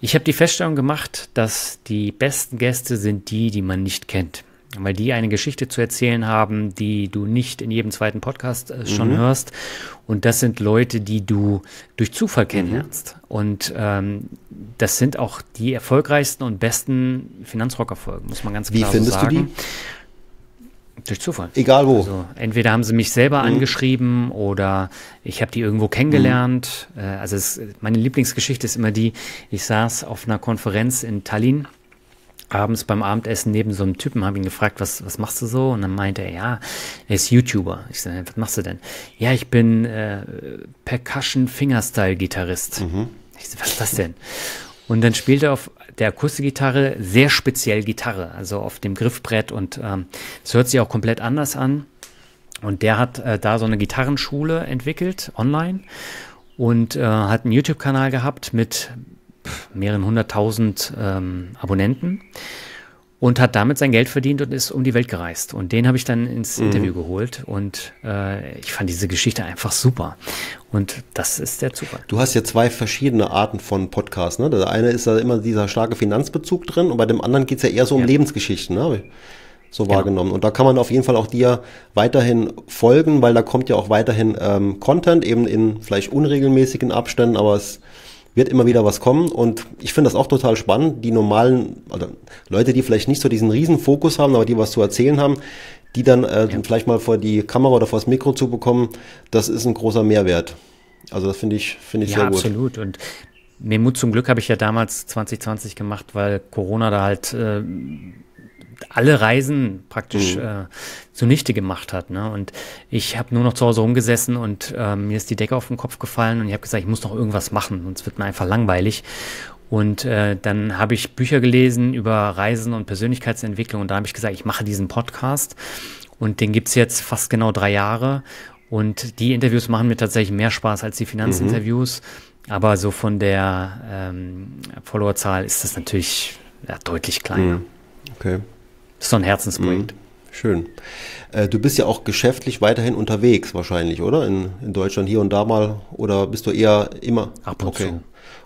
Ich habe die Feststellung gemacht, dass die besten Gäste sind die, die man nicht kennt weil die eine Geschichte zu erzählen haben, die du nicht in jedem zweiten Podcast äh, schon mhm. hörst. Und das sind Leute, die du durch Zufall mhm. kennenlernst. Mhm. Und ähm, das sind auch die erfolgreichsten und besten Finanzrockerfolgen, muss man ganz klar sagen. Wie findest so sagen. du die? Durch Zufall. Egal wo. Also entweder haben sie mich selber mhm. angeschrieben oder ich habe die irgendwo kennengelernt. Mhm. Äh, also es, meine Lieblingsgeschichte ist immer die, ich saß auf einer Konferenz in Tallinn abends beim Abendessen neben so einem Typen, habe ihn gefragt, was, was machst du so? Und dann meinte er, ja, er ist YouTuber. Ich sage, was machst du denn? Ja, ich bin äh, Percussion Fingerstyle-Gitarrist. Mhm. Ich sage, was ist das denn? Und dann spielt er auf der Akustikgitarre sehr speziell Gitarre, also auf dem Griffbrett und ähm, es ähm, hört sich auch komplett anders an. Und der hat äh, da so eine Gitarrenschule entwickelt online und äh, hat einen YouTube-Kanal gehabt mit mehreren hunderttausend ähm, Abonnenten und hat damit sein Geld verdient und ist um die Welt gereist. Und den habe ich dann ins mhm. Interview geholt und äh, ich fand diese Geschichte einfach super. Und das ist der Zugang. Du hast ja zwei verschiedene Arten von Podcasts. Ne? Der eine ist da immer dieser starke Finanzbezug drin und bei dem anderen geht es ja eher so um ja. Lebensgeschichten. Ne? so genau. wahrgenommen. Genau. Und da kann man auf jeden Fall auch dir weiterhin folgen, weil da kommt ja auch weiterhin ähm, Content, eben in vielleicht unregelmäßigen Abständen, aber es wird immer wieder was kommen und ich finde das auch total spannend. Die normalen, also Leute, die vielleicht nicht so diesen riesen Fokus haben, aber die was zu erzählen haben, die dann äh, ja. vielleicht mal vor die Kamera oder vor das Mikro zu bekommen, das ist ein großer Mehrwert. Also das finde ich, finde ich ja, sehr gut. Ja, absolut. Und Memut zum Glück habe ich ja damals 2020 gemacht, weil Corona da halt äh, alle Reisen praktisch mhm. äh, zunichte gemacht hat. Ne? Und ich habe nur noch zu Hause rumgesessen und äh, mir ist die Decke auf den Kopf gefallen und ich habe gesagt, ich muss noch irgendwas machen, sonst wird mir einfach langweilig. Und äh, dann habe ich Bücher gelesen über Reisen und Persönlichkeitsentwicklung und da habe ich gesagt, ich mache diesen Podcast und den gibt es jetzt fast genau drei Jahre. Und die Interviews machen mir tatsächlich mehr Spaß als die Finanzinterviews. Mhm. Aber so von der ähm, Followerzahl ist das natürlich ja, deutlich kleiner. Mhm. Okay ist so ein Herzensprojekt. Mhm. Schön. Äh, du bist ja auch geschäftlich weiterhin unterwegs wahrscheinlich, oder? In, in, Deutschland hier und da mal. Oder bist du eher immer? Ab und okay. zu.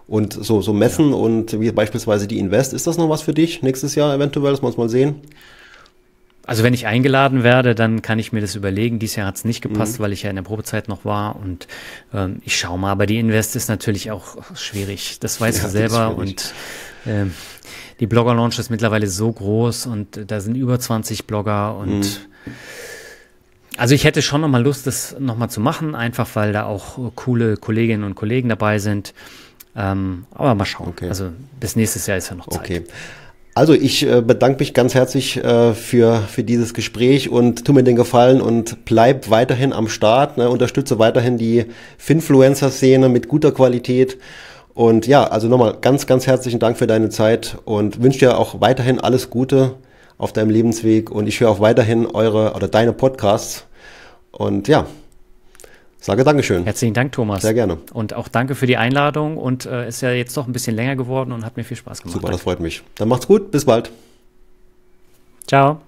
Und so, so Messen ja. und wie beispielsweise die Invest, ist das noch was für dich nächstes Jahr eventuell, dass wir uns mal sehen? Also wenn ich eingeladen werde, dann kann ich mir das überlegen. Dieses Jahr hat es nicht gepasst, mhm. weil ich ja in der Probezeit noch war und ähm, ich schaue mal. Aber die Invest ist natürlich auch schwierig. Das weißt ja, du selber und ähm, die Blogger-Launch ist mittlerweile so groß und da sind über 20 Blogger und mhm. also ich hätte schon nochmal Lust, das nochmal zu machen, einfach weil da auch coole Kolleginnen und Kollegen dabei sind. Ähm, aber mal schauen. Okay. Also bis nächstes Jahr ist ja noch Zeit. Okay. Also ich äh, bedanke mich ganz herzlich äh, für, für dieses Gespräch und tu mir den Gefallen und bleib weiterhin am Start, ne, unterstütze weiterhin die Finfluencer-Szene mit guter Qualität und ja, also nochmal ganz, ganz herzlichen Dank für deine Zeit und wünsche dir auch weiterhin alles Gute auf deinem Lebensweg und ich höre auch weiterhin eure oder deine Podcasts. Und ja, sage Dankeschön. Herzlichen Dank, Thomas. Sehr gerne. Und auch danke für die Einladung und äh, ist ja jetzt doch ein bisschen länger geworden und hat mir viel Spaß gemacht. Super, danke. das freut mich. Dann macht's gut, bis bald. Ciao.